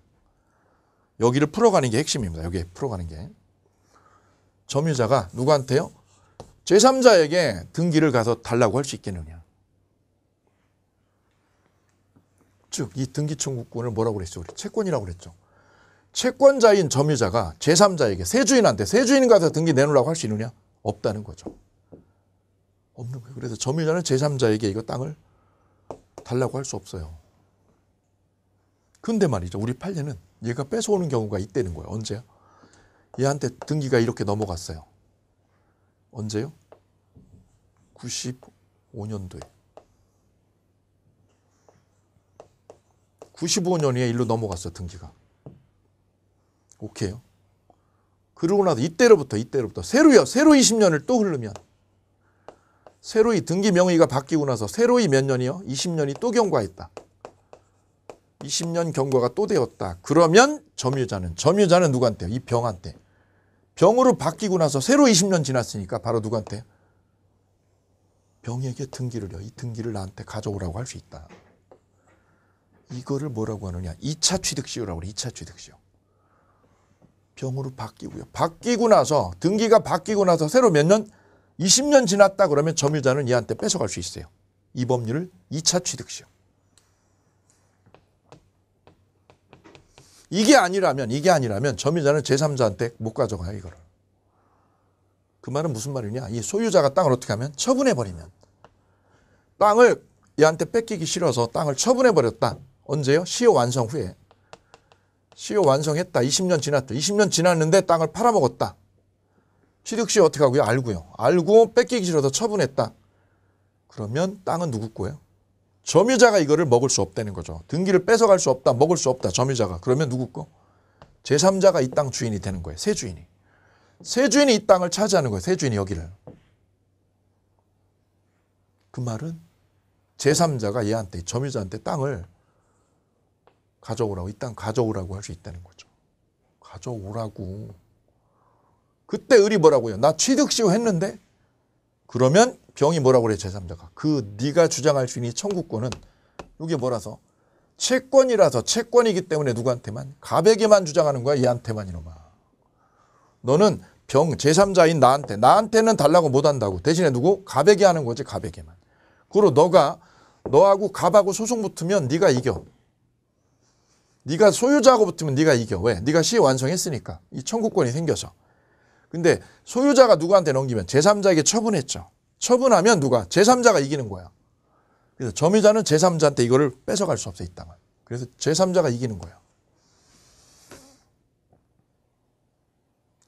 여기를 풀어가는 게 핵심입니다. 여기 풀어가는 게. 점유자가 누구한테요? 제3자에게 등기를 가서 달라고 할 수 있겠느냐. 즉, 이 등기 청구권을 뭐라고 그랬죠? 우리 채권이라고 그랬죠. 채권자인 점유자가 제3자에게 세주인한테 세주인 가서 등기 내놓으라고 할 수 있느냐? 없다는 거죠. 없는 거예요. 그래서 점유자는 제3자에게 이거 땅을 달라고 할 수 없어요. 근데 말이죠. 우리 판례는 얘가 뺏어오는 경우가 있다는 거예요. 언제요? 얘한테 등기가 이렇게 넘어갔어요. 언제요? 95년도에. 95년에 일로 넘어갔어, 등기가. 오케이요? 그러고 나서 이때로부터 이때로부터 새로요. 새로 20년을 또 흐르면 새로이 등기 명의가 바뀌고 나서 새로이 몇 년이요? 20년이 또 경과했다. 20년 경과가 또 되었다. 그러면 점유자는 점유자는 누구한테요? 이 병한테. 병으로 바뀌고 나서 새로 20년 지났으니까 바로 누구한테? 병에게 등기를요. 이 등기를 나한테 가져오라고 할 수 있다. 이거를 뭐라고 하느냐? 2차 취득시효라고 그래. 2차 취득시효. 병으로 바뀌고요. 바뀌고 나서 등기가 바뀌고 나서 새로 몇 년? 20년 지났다 그러면 점유자는 얘한테 뺏어갈 수 있어요. 이 법률을 2차 취득시효. 이게 아니라면 이게 아니라면 점유자는 제3자한테 못 가져가요 이거를. 그 말은 무슨 말이냐. 이 소유자가 땅을 어떻게 하면 처분해버리면 땅을 얘한테 뺏기기 싫어서 땅을 처분해버렸다. 언제요? 시효 완성 후에. 시효 완성했다. 20년 지났다. 20년 지났는데 땅을 팔아먹었다. 취득시 어떻게 하고요? 알고요. 알고 뺏기기 싫어서 처분했다. 그러면 땅은 누구 거예요? 점유자가 이거를 먹을 수 없다는 거죠. 등기를 뺏어갈 수 없다. 먹을 수 없다. 점유자가. 그러면 누구 거? 제3자가 이 땅 주인이 되는 거예요. 세주인이. 세주인이 이 땅을 차지하는 거예요. 세주인이 여기를. 그 말은 제3자가 얘한테 점유자한테 땅을 가져오라고 일단 가져오라고 할 수 있다는 거죠. 가져오라고. 그때 을이 뭐라고요? 나 취득시효 했는데 그러면 병이 뭐라고 그래 제3자가 그 네가 주장할 수 있는 청구권은 이게 뭐라서 채권이라서 채권이기 때문에 누구한테만 가백에만 주장하는 거야 얘한테만 이놈아 너는 병 제3자인 나한테 나한테는 달라고 못한다고 대신에 누구 가백이 하는 거지 가백에만 그리고 너가 너하고 갑하고 소송 붙으면 네가 이겨 네가 소유자하고 붙으면 네가 이겨. 왜? 네가 시 완성했으니까. 이 청구권이 생겨서. 근데 소유자가 누구한테 넘기면 제3자에게 처분했죠. 처분하면 누가? 제3자가 이기는 거야. 그래서 점유자는 제3자한테 이거를 뺏어갈 수 없어 이다만 그래서 제3자가 이기는 거야.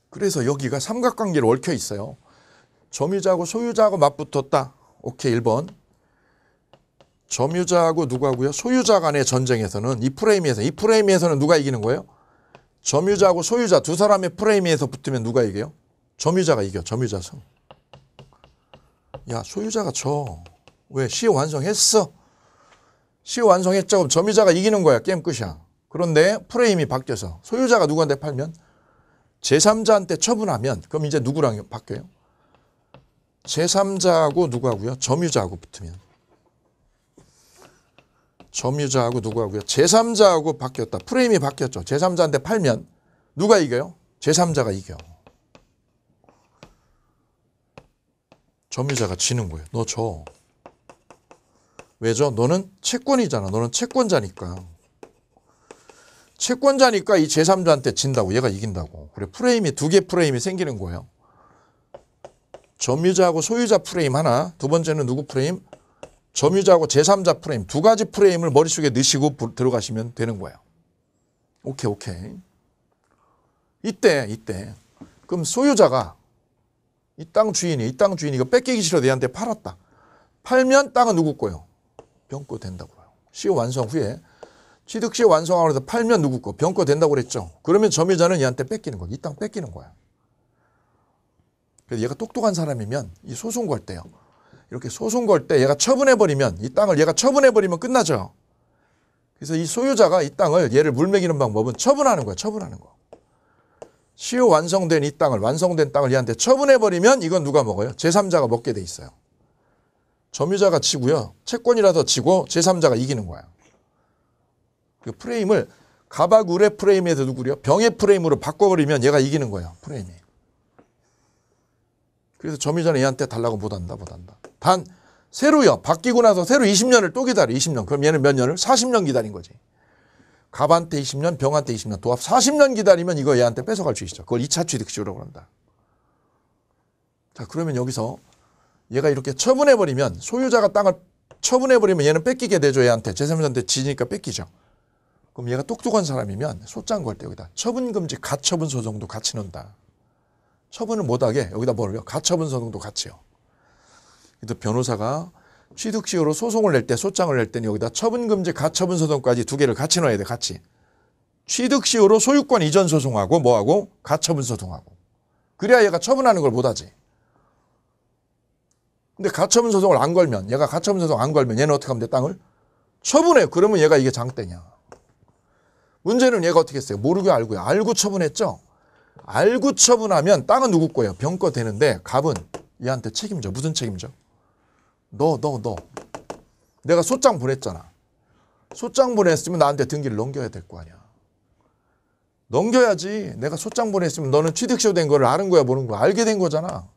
그래서 여기가 삼각관계로 얽혀 있어요. 점유자하고 소유자하고 맞붙었다. 오케이 1번. 점유자하고 누구하고요? 소유자 간의 전쟁에서는 이 프레임에서 이 프레임에서는 누가 이기는 거예요? 점유자하고 소유자 두 사람의 프레임에서 붙으면 누가 이겨요? 점유자가 이겨. 점유자 승. 야, 소유자가 져. 왜? 시 완성했어. 시 완성했죠. 그럼 점유자가 이기는 거야. 게임 끝이야. 그런데 프레임이 바뀌어서 소유자가 누구한테 팔면 제3자한테 처분하면 그럼 이제 누구랑 바뀌어요? 제3자하고 누구하고요? 점유자하고 붙으면 점유자하고 누구하고요? 제3자하고 바뀌었다. 프레임이 바뀌었죠. 제3자한테 팔면 누가 이겨요? 제3자가 이겨. 점유자가 지는 거예요. 너 줘. 왜죠? 너는 채권이잖아. 너는 채권자니까. 채권자니까 이 제3자한테 진다고. 얘가 이긴다고. 그래 프레임이 두 개 프레임이 생기는 거예요. 점유자하고 소유자 프레임 하나. 두 번째는 누구 프레임? 점유자하고 제3자 프레임 두 가지 프레임을 머릿속에 넣으시고 들어가시면 되는 거예요. 오케이 오케이. 이때 이때 그럼 소유자가 이 땅 주인이 이 땅 주인이 이거 뺏기기 싫어 내한테 팔았다. 팔면 땅은 누구 거예요? 병거 된다고요. 시효 완성 후에 취득시 완성하고 해서 팔면 누구 거? 병거 된다고 그랬죠. 그러면 점유자는 얘한테 뺏기는 거예요. 이 땅 뺏기는 거야. 그래서 얘가 똑똑한 사람이면 이 소송 걸 때요. 이렇게 소송 걸 때 얘가 처분해버리면 이 땅을 얘가 처분해버리면 끝나죠. 그래서 이 소유자가 이 땅을 얘를 물매기는 방법은 처분하는 거야. 처분하는 거. 시효 완성된 이 땅을 완성된 땅을 얘한테 처분해버리면 이건 누가 먹어요? 제3자가 먹게 돼 있어요. 점유자가 지고요. 채권이라도 지고 제3자가 이기는 거야. 그 프레임을 가바구레 프레임에서 누구려 병의 프레임으로 바꿔버리면 얘가 이기는 거예 프레임이. 그래서 점유자는 얘한테 달라고 못한다 못한다. 단 새로요. 바뀌고 나서 새로 20년을 또 기다려. 20년. 그럼 얘는 몇 년을? 40년 기다린 거지. 갑한테 20년, 병한테 20년, 도합 40년 기다리면 이거 얘한테 뺏어갈 수 있죠. 그걸 2차 취득시효라고 한다. 자, 그러면 여기서 얘가 이렇게 처분해버리면 소유자가 땅을 처분해버리면 얘는 뺏기게 되죠. 얘한테. 제3자한테 지니까 뺏기죠. 그럼 얘가 똑똑한 사람이면 소장 걸때 여기다 처분금지 가처분 소송도 같이 넣는다. 처분을 못하게 여기다 뭐를요? 가처분 소송도 같이요. 또 변호사가 취득시효로 소송을 낼 때 소장을 낼 때는 여기다 처분금지 가처분 소송까지 두 개를 같이 넣어야 돼 같이. 취득시효로 소유권 이전 소송하고 뭐하고 가처분 소송하고. 그래야 얘가 처분하는 걸 못하지. 근데 가처분 소송을 안 걸면 얘가 가처분 소송 안 걸면 얘는 어떻게 하면 돼 땅을? 처분해 그러면 얘가 이게 장대냐. 문제는 얘가 어떻게 했어요? 모르고 알고요. 알고 처분했죠. 알고 처분하면 땅은 누구 거예요? 병거 되는데 갑은 얘한테 책임져. 무슨 책임져? 너, 너, 너. 내가 소장 보냈잖아. 소장 보냈으면 나한테 등기를 넘겨야 될 거 아니야. 넘겨야지. 내가 소장 보냈으면 너는 취득시효 된 거를 아는 거야, 모르는 거야? 알게 된 거잖아.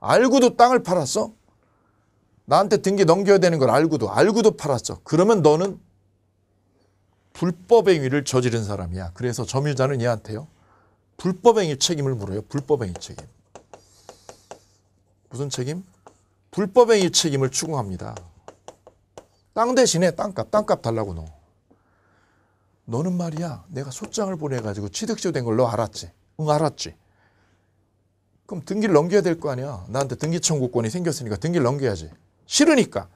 알고도 땅을 팔았어? 나한테 등기 넘겨야 되는 걸 알고도 알고도 팔았어. 그러면 너는 불법 행위를 저지른 사람이야. 그래서 점유자는 얘한테요. 불법행위 책임을 물어요. 불법행위 책임. 무슨 책임? 불법행위 책임을 추궁합니다. 땅 대신에 땅값, 땅값 달라고 너. 너는 말이야 내가 소장을 보내가지고 취득시효된 걸 너 알았지? 응 알았지? 그럼 등기를 넘겨야 될 거 아니야. 나한테 등기 청구권이 생겼으니까 등기를 넘겨야지. 싫으니까.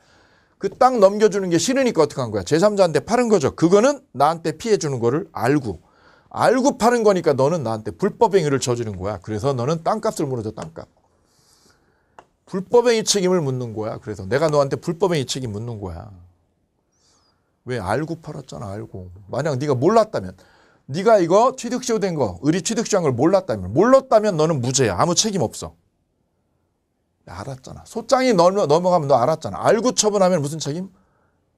그 땅 넘겨주는 게 싫으니까 어떻게 한 거야. 제3자한테 파는 거죠. 그거는 나한테 피해주는 거를 알고 알고 파는 거니까 너는 나한테 불법행위를 저지른 거야. 그래서 너는 땅값을 물어줘, 땅값. 불법행위 책임을 묻는 거야. 그래서 내가 너한테 불법행위 책임 묻는 거야. 왜 알고 팔았잖아, 알고. 만약 네가 몰랐다면, 네가 이거 취득시효 된 거, 의리 취득시한 효걸 몰랐다면, 몰랐다면 너는 무죄야. 아무 책임 없어. 알았잖아. 소장이 넘어, 넘어가면 너 알았잖아. 알고 처분하면 무슨 책임?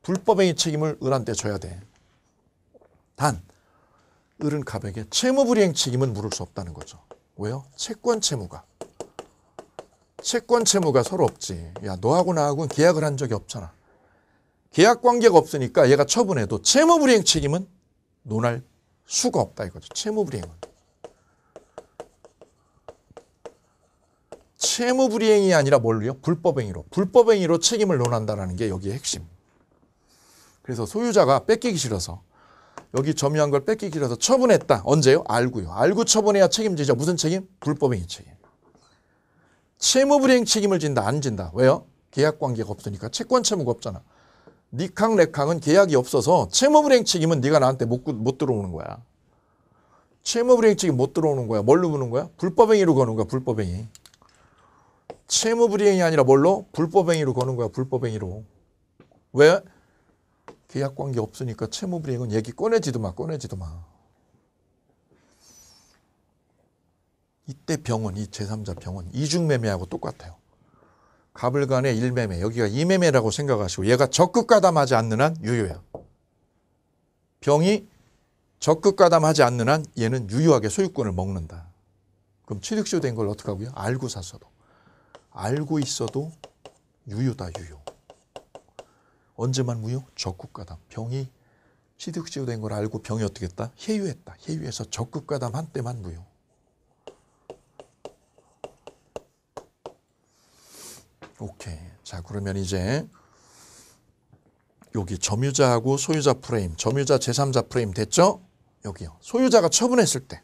불법행위 책임을 을한테 줘야 돼. 단, 을은 갑에게 채무불이행 책임은 물을 수 없다는 거죠. 왜요? 채권 채무가. 채권 채무가 서로 없지. 야 너하고 나하고는 계약을 한 적이 없잖아. 계약 관계가 없으니까 얘가 처분해도 채무불이행 책임은 논할 수가 없다 이거죠. 채무불이행은. 채무불이행이 아니라 뭘로요? 불법행위로. 불법행위로 책임을 논한다는 게 여기의 핵심. 그래서 소유자가 뺏기기 싫어서 여기 점유한 걸 뺏기기 위해서 처분했다. 언제요? 알고요. 알고 처분해야 책임지죠. 무슨 책임? 불법행위 책임. 채무불이행 책임을 진다. 안 진다. 왜요? 계약관계가 없으니까. 채권채무가 없잖아. 니캉 레캉은 계약이 없어서 채무불이행 책임은 네가 나한테 못, 못 들어오는 거야. 채무불이행 책임 못 들어오는 거야. 뭘로 부는 거야? 불법행위로 거는 거야. 불법행위. 채무불이행이 아니라 뭘로? 불법행위로 거는 거야. 불법행위로. 왜? 계약 관계 없으니까 채무 불이익은 얘기 꺼내지도 마, 꺼내지도 마. 이때 병은 이 제3자 병은 이중 매매하고 똑같아요. 갑을 간의 1매매, 여기가 2매매라고 생각하시고 얘가 적극 가담하지 않는 한 유효야. 병이 적극 가담하지 않는 한 얘는 유효하게 소유권을 먹는다. 그럼 취득시효 된걸 어떻게 하고요? 알고 샀어도. 알고 있어도 유효다, 유효. 언제만 무효? 적국가담. 병이 시득지우 된걸 알고 병이 어떻게 했다? 해유했다. 해유해서 적국가담 한 때만 무효. 오케이. 자, 그러면 이제 여기 점유자하고 소유자 프레임, 점유자 제3자 프레임 됐죠? 여기요. 소유자가 처분했을 때.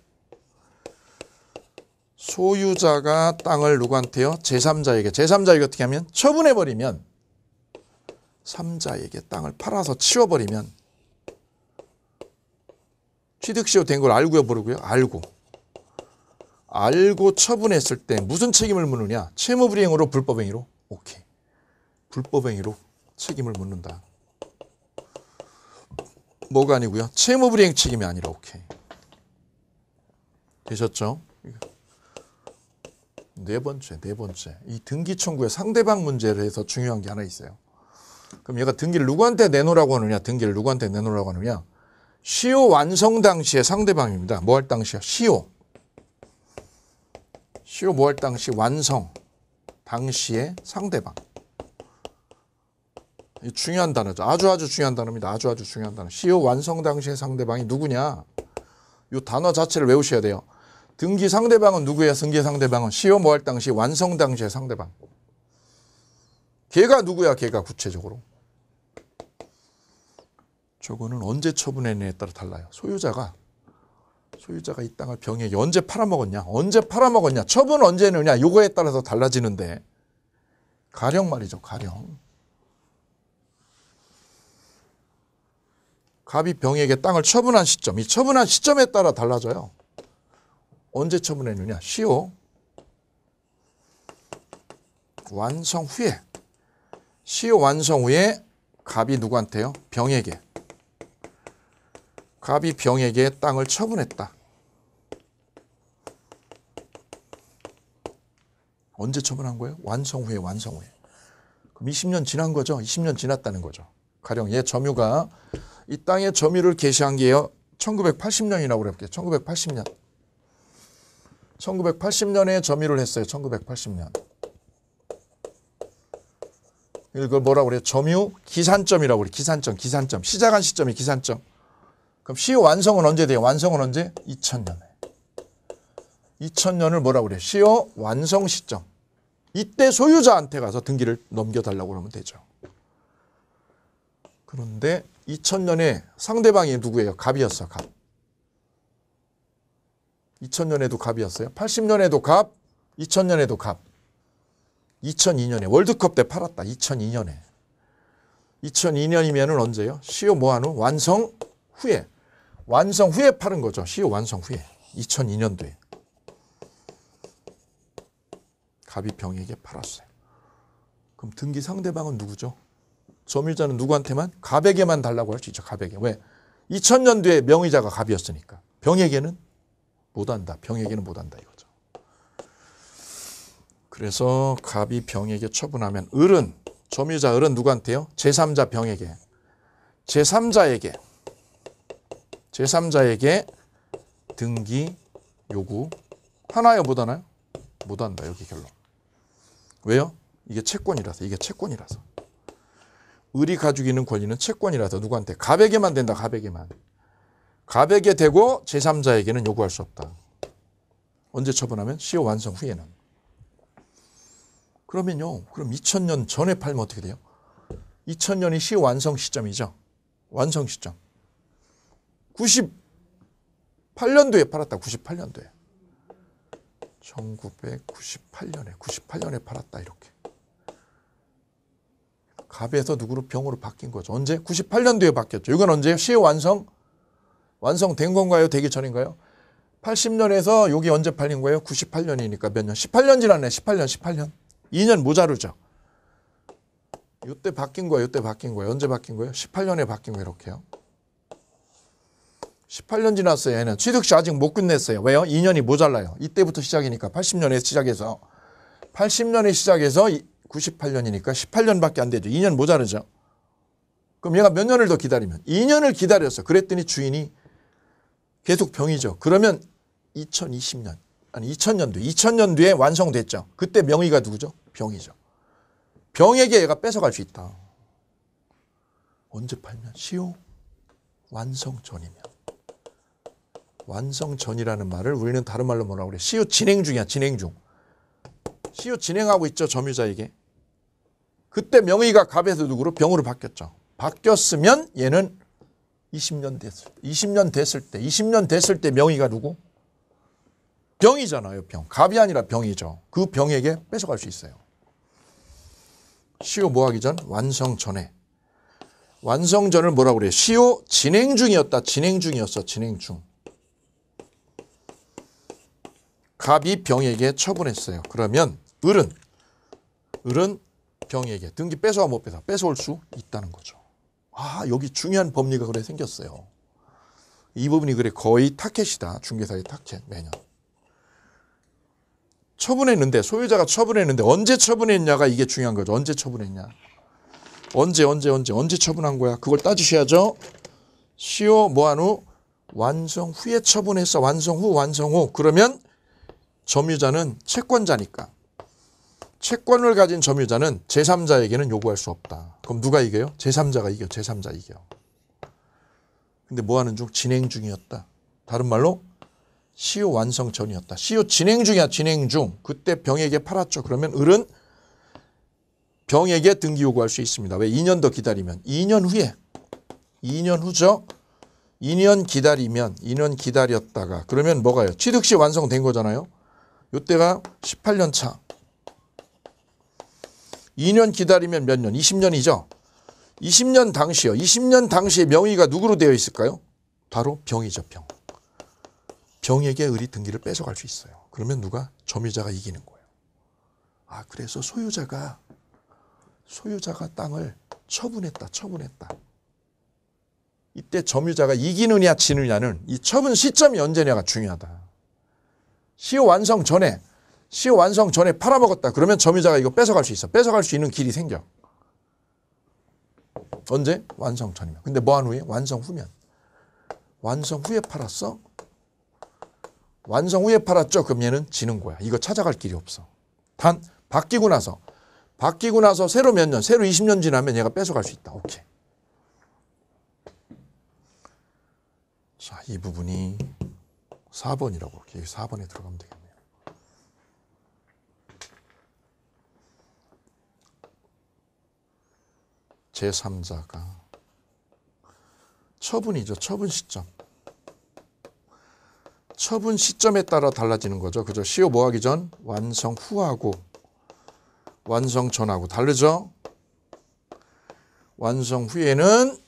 소유자가 땅을 누구한테요? 제3자에게. 제3자에게 어떻게 하면? 처분해버리면 삼자에게 땅을 팔아서 치워버리면 취득시효 된 걸 알고요 모르고요? 알고 알고 처분했을 때 무슨 책임을 묻느냐? 채무불이행으로 불법행위로? 오케이 불법행위로 책임을 묻는다 뭐가 아니고요? 채무불이행 책임이 아니라 오케이 되셨죠? 네 번째, 네 번째. 이 등기 청구의 상대방 문제를 해서 중요한 게 하나 있어요. 그럼 얘가 등기를 누구한테 내놓으라고 하느냐? 등기를 누구한테 내놓으라고 하느냐? 시효 완성 당시의 상대방입니다. 뭐 할 당시야? 시효. 시효 뭐할 당시 완성 당시의 상대방. 중요한 단어죠. 아주 아주 중요한 단어입니다. 아주 아주 중요한 단어. 시효 완성 당시의 상대방이 누구냐? 이 단어 자체를 외우셔야 돼요. 등기 상대방은 누구야? 등기 상대방은 시효 뭐할 당시 완성 당시의 상대방. 걔가 누구야 걔가 구체적으로. 저거는 언제 처분했느냐에 따라 달라요. 소유자가 소유자가 이 땅을 병에 언제 팔아먹었냐 언제 팔아먹었냐 처분 언제 했느냐 요거에 따라서 달라지는데 가령 말이죠 가령. 갑이 병에게 땅을 처분한 시점, 이 처분한 시점에 따라 달라져요. 언제 처분했느냐? 시호 완성 후에. 시 완성 후에 갑이 누구한테요? 병에게. 갑이 병에게 땅을 처분했다. 언제 처분한 거예요? 완성 후에 완성 후에. 그럼 20년 지난 거죠? 20년 지났다는 거죠. 가령 얘 점유가 이 땅의 점유를 개시한 게요. 1980년이라고 그래게요 1980년. 1980년에 점유를 했어요. 1980년. 이걸 뭐라고 그래요? 점유 기산점이라고 그래요. 기산점, 기산점. 시작한 시점이 기산점. 그럼 시 완성은 언제 돼요? 완성은 언제? 2000년에. 2000년을 뭐라고 그래요? 시효 완성 시점. 이때 소유자한테 가서 등기를 넘겨달라고 그러면 되죠. 그런데 2000년에 상대방이 누구예요? 갑이었어, 갑. 2000년에도 갑이었어요. 80년에도 갑, 2000년에도 갑. 2002년에 월드컵 때 팔았다. 2002년에. 2002년이면 언제요? 시효 뭐하는 완성 후에. 완성 후에 팔은 거죠. 시효 완성 후에. 2002년도에. 갑이 병에게 팔았어요. 그럼 등기 상대방은 누구죠? 점유자는 누구한테만? 갑에게만 달라고 할 수 있죠. 갑에게. 왜? 2000년도에 명의자가 갑이었으니까. 병에게는 못한다. 병에게는 못한다. 이거. 그래서 갑이 병에게 처분하면 을은 점유자 을은 누구한테요? 제3자 병에게 제3자에게 제3자에게 등기 요구 하나요 못하나요? 못한다 여기 결론 왜요? 이게 채권이라서 이게 채권이라서 을이 가지고 있는 권리는 채권이라서 누구한테? 갑에게만 된다 갑에게만 갑에게 되고 제3자에게는 요구할 수 없다 언제 처분하면 시효 완성 후에는 그러면요. 그럼 2000년 전에 팔면 어떻게 돼요? 2000년이 시 완성 시점이죠. 완성 시점. 98년도에 팔았다. 98년도에. 1998년에 98년에 팔았다 이렇게. 갑에서 누구로 병으로 바뀐 거죠. 언제? 98년도에 바뀌었죠. 이건 언제요 시의 완성? 완성된 건가요? 되기 전인가요? 80년에서 여기 언제 팔린 거예요? 98년이니까 몇 년? 18년 지났네. 18년, 18년. 2년 모자르죠. 이때 바뀐 거야. 이때 바뀐 거야. 언제 바뀐 거예요? 18년에 바뀐 거 이렇게요. 18년 지났어요. 얘는 취득시 아직 못 끝냈어요. 왜요? 2년이 모자라요. 이때부터 시작이니까 80년에 시작해서 80년에 시작해서 98년이니까 18년밖에 안 되죠. 2년 모자르죠. 그럼 얘가 몇 년을 더 기다리면 2년을 기다렸어. 그랬더니 주인이 계속 병이죠. 그러면 2020년 아니 2000년도 2000년도에 완성됐죠. 그때 명의가 누구죠? 병이죠. 병에게 얘가 뺏어갈 수 있다. 언제 팔면? 시효 완성 전이면. 완성 전이라는 말을 우리는 다른 말로 뭐라고 그래? 시효 진행 중이야. 진행 중. 시효 진행하고 있죠. 점유자에게. 그때 명의가 갑에서 누구로? 병으로 바뀌었죠. 바뀌었으면 얘는 20년 됐을 때, 20년 됐을 때, 20년 됐을 때 명의가 누구? 병이잖아요. 병. 갑이 아니라 병이죠. 그 병에게 뺏어갈 수 있어요. 시효 뭐하기 전? 완성 전에. 완성 전을 뭐라고 그래요? 시효 진행 중이었다. 진행 중이었어. 진행 중. 갑이 병에게 처분했어요. 그러면 을은 을은 병에게 등기 뺏어와 못 뺏어 뺏어올 수 있다는 거죠. 아 여기 중요한 법리가 그래 생겼어요. 이 부분이 그래 거의 타켓이다. 중개사의 타켓 매년. 처분했는데 소유자가 처분했는데 언제 처분했냐가 이게 중요한 거죠. 언제 처분했냐. 언제 언제 언제 언제 처분한 거야. 그걸 따지셔야죠. 시효 뭐한 후 완성 후에 처분해서 완성 후 완성 후 그러면 점유자는 채권자니까 채권을 가진 점유자는 제3자에게는 요구할 수 없다. 그럼 누가 이겨요? 제3자가 이겨. 제3자 이겨. 근데 뭐 하는 중? 진행 중이었다. 다른 말로 시효 완성 전이었다. 시효 진행 중이야, 진행 중. 그때 병에게 팔았죠. 그러면 을은 병에게 등기 요구할 수 있습니다. 왜? 2년 더 기다리면. 2년 후에. 2년 후죠. 2년 기다리면 2년 기다렸다가 그러면 뭐가요? 취득시 완성된 거잖아요. 요때가 18년 차. 2년 기다리면 몇 년? 20년이죠. 20년 당시요. 20년 당시에 명의가 누구로 되어 있을까요? 바로 병이죠, 병. 정에게 을이 등기를 뺏어갈 수 있어요. 그러면 누가? 점유자가 이기는 거예요. 아, 그래서 소유자가, 소유자가 땅을 처분했다, 처분했다. 이때 점유자가 이기느냐, 지느냐는 이 처분 시점이 언제냐가 중요하다. 시효 완성 전에, 시효 완성 전에 팔아먹었다. 그러면 점유자가 이거 뺏어갈 수 있어. 뺏어갈 수 있는 길이 생겨. 언제? 완성 전이면. 근데 뭐 한 후에? 완성 후면. 완성 후에 팔았어? 완성 후에 팔았죠. 그럼 얘는 지는 거야. 이거 찾아갈 길이 없어. 단 바뀌고 나서 바뀌고 나서 새로 몇 년, 새로 20년 지나면 얘가 뺏어갈 수 있다. 오케이. 자, 이 부분이 4번이라고 이렇게 4번에 들어가면 되겠네요. 제3자가 처분이죠. 처분 시점. 처분 시점에 따라 달라지는 거죠. 그죠? 시효 뭐하기 전 완성 후하고 완성 전하고 다르죠. 완성 후에는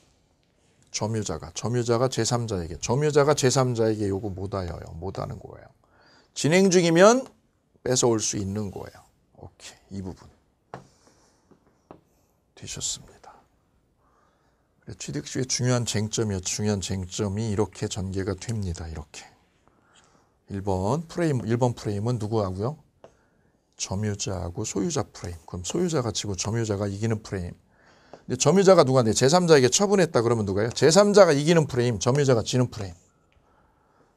점유자가 점유자가 제3자에게 점유자가 제3자에게 요구 못 하여요. 못 하는 거예요. 진행 중이면 뺏어올 수 있는 거예요. 오케이. 이 부분. 되셨습니다. 취득시의 중요한 쟁점이요. 중요한 쟁점이 이렇게 전개가 됩니다. 이렇게. 1번 프레임, 1번 프레임은 누구하고요? 점유자하고 소유자 프레임. 그럼 소유자가 치고 점유자가 이기는 프레임. 근데 점유자가 누가한테 제3자에게 처분했다 그러면 누가요? 제3자가 이기는 프레임, 점유자가 지는 프레임.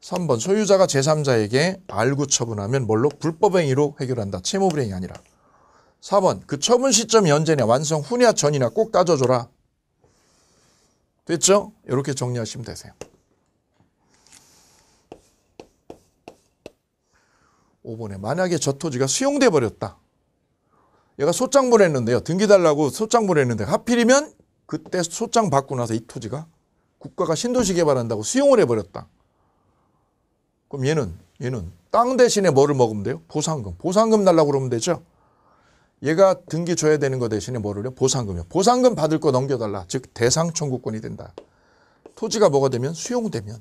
3번 소유자가 제3자에게 알고 처분하면 뭘로? 불법행위로 해결한다. 채무불행이 아니라. 4번 그 처분 시점이 언제냐 완성 후냐 전이냐 꼭 따져줘라. 됐죠? 이렇게 정리하시면 되세요. 5번에 만약에 저 토지가 수용돼 버렸다. 얘가 소장 보냈는데요. 등기 달라고 소장 보냈는데 하필이면 그때 소장 받고 나서 이 토지가 국가가 신도시 개발한다고 수용을 해버렸다. 그럼 얘는 얘는 땅 대신에 뭐를 먹으면 돼요? 보상금. 보상금 날라고 그러면 되죠. 얘가 등기 줘야 되는 거 대신에 뭐를요? 보상금이요. 보상금 받을 거 넘겨달라. 즉 대상청구권이 된다. 토지가 뭐가 되면 수용되면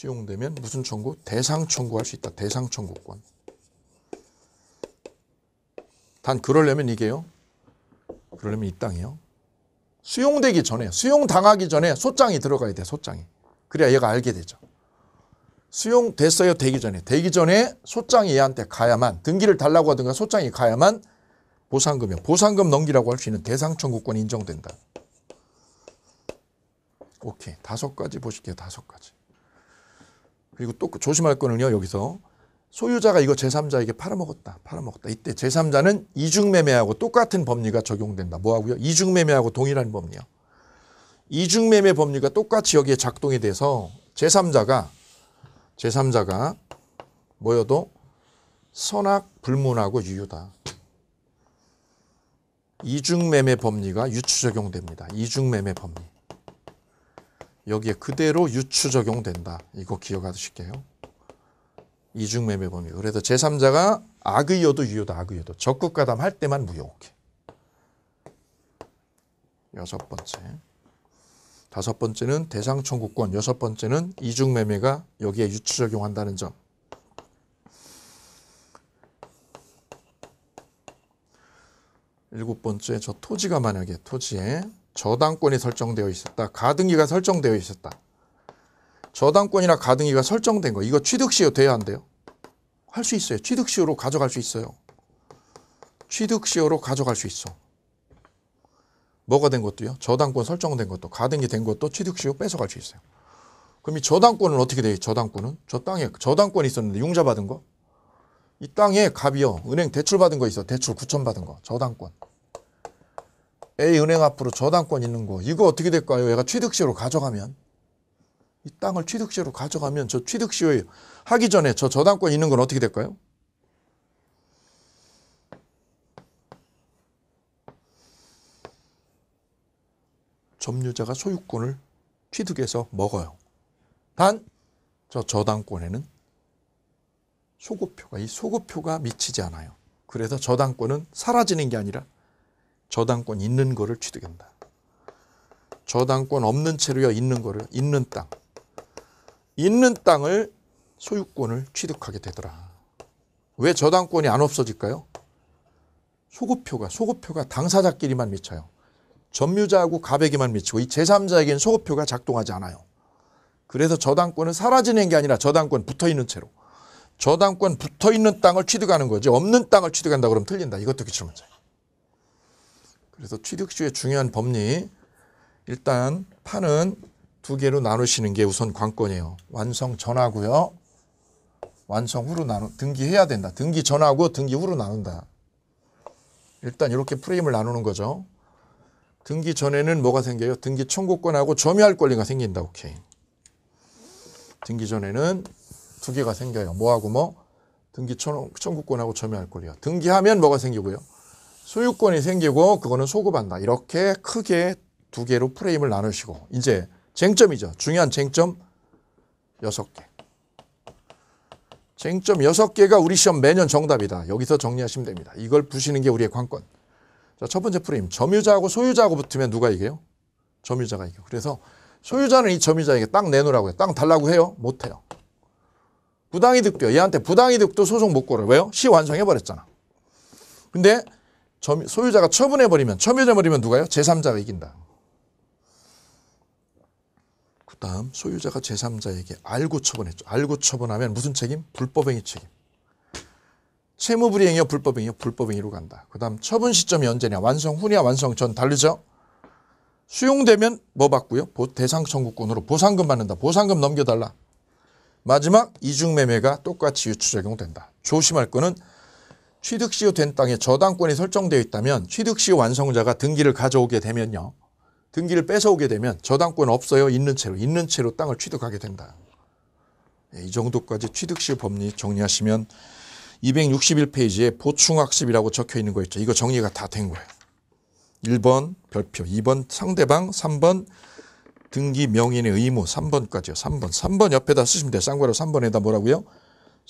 수용되면 무슨 청구? 대상 청구할 수 있다. 대상 청구권. 단 그러려면 이게요. 그러려면 이 땅이요. 수용되기 전에, 수용당하기 전에 소장이 들어가야 돼, 소장이. 그래야 얘가 알게 되죠. 수용됐어요, 되기 전에. 되기 전에 소장이 얘한테 가야만, 등기를 달라고 하든가 소장이 가야만 보상금이요. 보상금 넘기라고 할 수 있는 대상 청구권이 인정된다. 오케이. 다섯 가지 보실게요, 다섯 가지. 그리고 또 그 조심할 거는요, 여기서. 소유자가 이거 제3자에게 팔아먹었다. 팔아먹었다. 이때 제3자는 이중매매하고 똑같은 법리가 적용된다. 뭐하고요? 이중매매하고 동일한 법리요. 이중매매 법리가 똑같이 여기에 작동이 돼서 제3자가 제3자가 뭐여도 선악 불문하고 유효다. 이중매매 법리가 유추 적용됩니다. 이중매매 법리. 여기에 그대로 유추 적용된다. 이거 기억하실게요. 이중매매 범위. 그래서 제3자가 악의여도 유효다. 악의여도. 적극가담 할 때만 무효. 오케이. 여섯 번째. 다섯 번째는 대상 청구권. 여섯 번째는 이중매매가 여기에 유추 적용한다는 점. 일곱 번째, 저 토지가 만약에 토지에 저당권이 설정되어 있었다. 가등기가 설정되어 있었다. 저당권이나 가등기가 설정된 거 이거 취득시효 돼야 안 돼요? 할 수 있어요. 취득시효로 가져갈 수 있어요. 취득시효로 가져갈 수 있어. 뭐가 된 것도요? 저당권 설정된 것도 가등기 된 것도 취득시효 뺏어갈 수 있어요. 그럼 이 저당권은 어떻게 돼요? 저당권은? 저 땅에 저당권이 있었는데 융자 받은 거? 이 땅에 갑이요. 은행 대출 받은 거 있어. 대출 9천 받은 거. 저당권. A은행 앞으로 저당권 있는 거 이거 어떻게 될까요? 얘가 취득시효로 가져가면 이 땅을 취득시효로 가져가면 저 취득시효에 하기 전에 저 저당권 있는 건 어떻게 될까요? 점유자가 소유권을 취득해서 먹어요. 단 저 저당권에는 소급표가 이 소급표가 미치지 않아요. 그래서 저당권은 사라지는 게 아니라 저당권 있는 거를 취득한다. 저당권 없는 채로 있는 거를 있는 땅. 있는 땅을 소유권을 취득하게 되더라. 왜 저당권이 안 없어질까요? 소급표가 소급표가 당사자끼리만 미쳐요. 점유자하고 가백에만 미치고 이 제3자에겐 소급표가 작동하지 않아요. 그래서 저당권은 사라지는 게 아니라 저당권 붙어있는 채로 저당권 붙어있는 땅을 취득하는 거지 없는 땅을 취득한다 그러면 틀린다. 이것도 기출문제. 그래서 취득시효의 중요한 법리 일단 판은 두 개로 나누시는 게 우선 관건이에요. 완성 전하고요. 완성 후로 나누 등기해야 된다. 등기 전하고 등기 후로 나눈다. 일단 이렇게 프레임을 나누는 거죠. 등기 전에는 뭐가 생겨요? 등기 청구권하고 점유할 권리가 생긴다. 오케이. 등기 전에는 두 개가 생겨요. 뭐하고 뭐? 등기 청구권하고 점유할 권리요. 등기하면 뭐가 생기고요? 소유권이 생기고 그거는 소급한다. 이렇게 크게 두 개로 프레임을 나누시고 이제 쟁점이죠. 중요한 쟁점 6개. 쟁점 6개가 우리 시험 매년 정답이다. 여기서 정리하시면 됩니다. 이걸 부시는 게 우리의 관건. 자, 첫 번째 프레임. 점유자하고 소유자하고 붙으면 누가 이겨요? 점유자가 이겨요. 그래서 소유자는 이 점유자에게 땅 내놓으라고 해요. 땅 달라고 해요? 못 해요. 부당이득도 얘한테 부당이득도 소송 못 걸어요. 왜요? 시 완성해버렸잖아. 근데 소유자가 처분해버리면, 처유해버리면 누가요? 제3자가 이긴다. 그 다음 소유자가 제3자에게 알고 처분했죠. 알고 처분하면 무슨 책임? 불법행위 책임. 채무불이행이요? 불법행위요? 불법행위로 간다. 그 다음 처분 시점이 언제냐? 완성 후냐? 완성 전 다르죠? 수용되면 뭐 받고요? 대상 청구권으로 보상금 받는다. 보상금 넘겨달라. 마지막 이중매매가 똑같이 유추 적용된다. 조심할 거는 취득시효 된 땅에 저당권이 설정되어 있다면 취득시효 완성자가 등기를 가져오게 되면요. 등기를 뺏어오게 되면 저당권 없어요. 있는 채로 있는 채로 땅을 취득하게 된다. 예, 이 정도까지 취득시효 법리 정리하시면 261페이지에 보충학습이라고 적혀 있는 거 있죠. 이거 정리가 다 된 거예요. 1번 별표, 2번 상대방, 3번 등기 명인의 의무, 3번까지요. 3번. 3번 옆에다 쓰시면 돼요. 쌍괄로 3번에다 뭐라고요?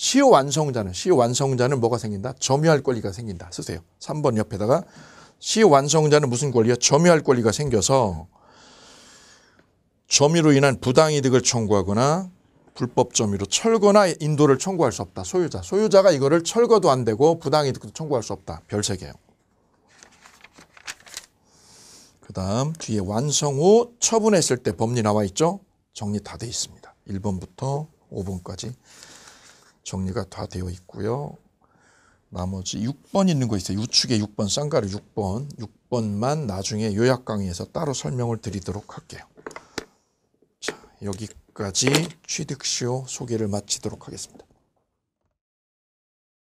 시효 완성자는 시효 완성자는 뭐가 생긴다? 점유할 권리가 생긴다. 쓰세요. 3번 옆에다가 시효 완성자는 무슨 권리야? 점유할 권리가 생겨서 점유로 인한 부당이득을 청구하거나 불법 점유로 철거나 인도를 청구할 수 없다. 소유자. 소유자가 이거를 철거도 안 되고 부당이득도 청구할 수 없다. 별세 개요. 그 다음 뒤에 완성 후 처분했을 때 법리 나와 있죠? 정리 다 돼 있습니다. 1번부터 5번까지. 정리가 다 되어 있고요. 나머지 6번 있는 거 있어요. 우측에 6번 쌍가루 6번 6번만 나중에 요약 강의에서 따로 설명을 드리도록 할게요. 자, 여기까지 취득시 소개를 마치도록 하겠습니다.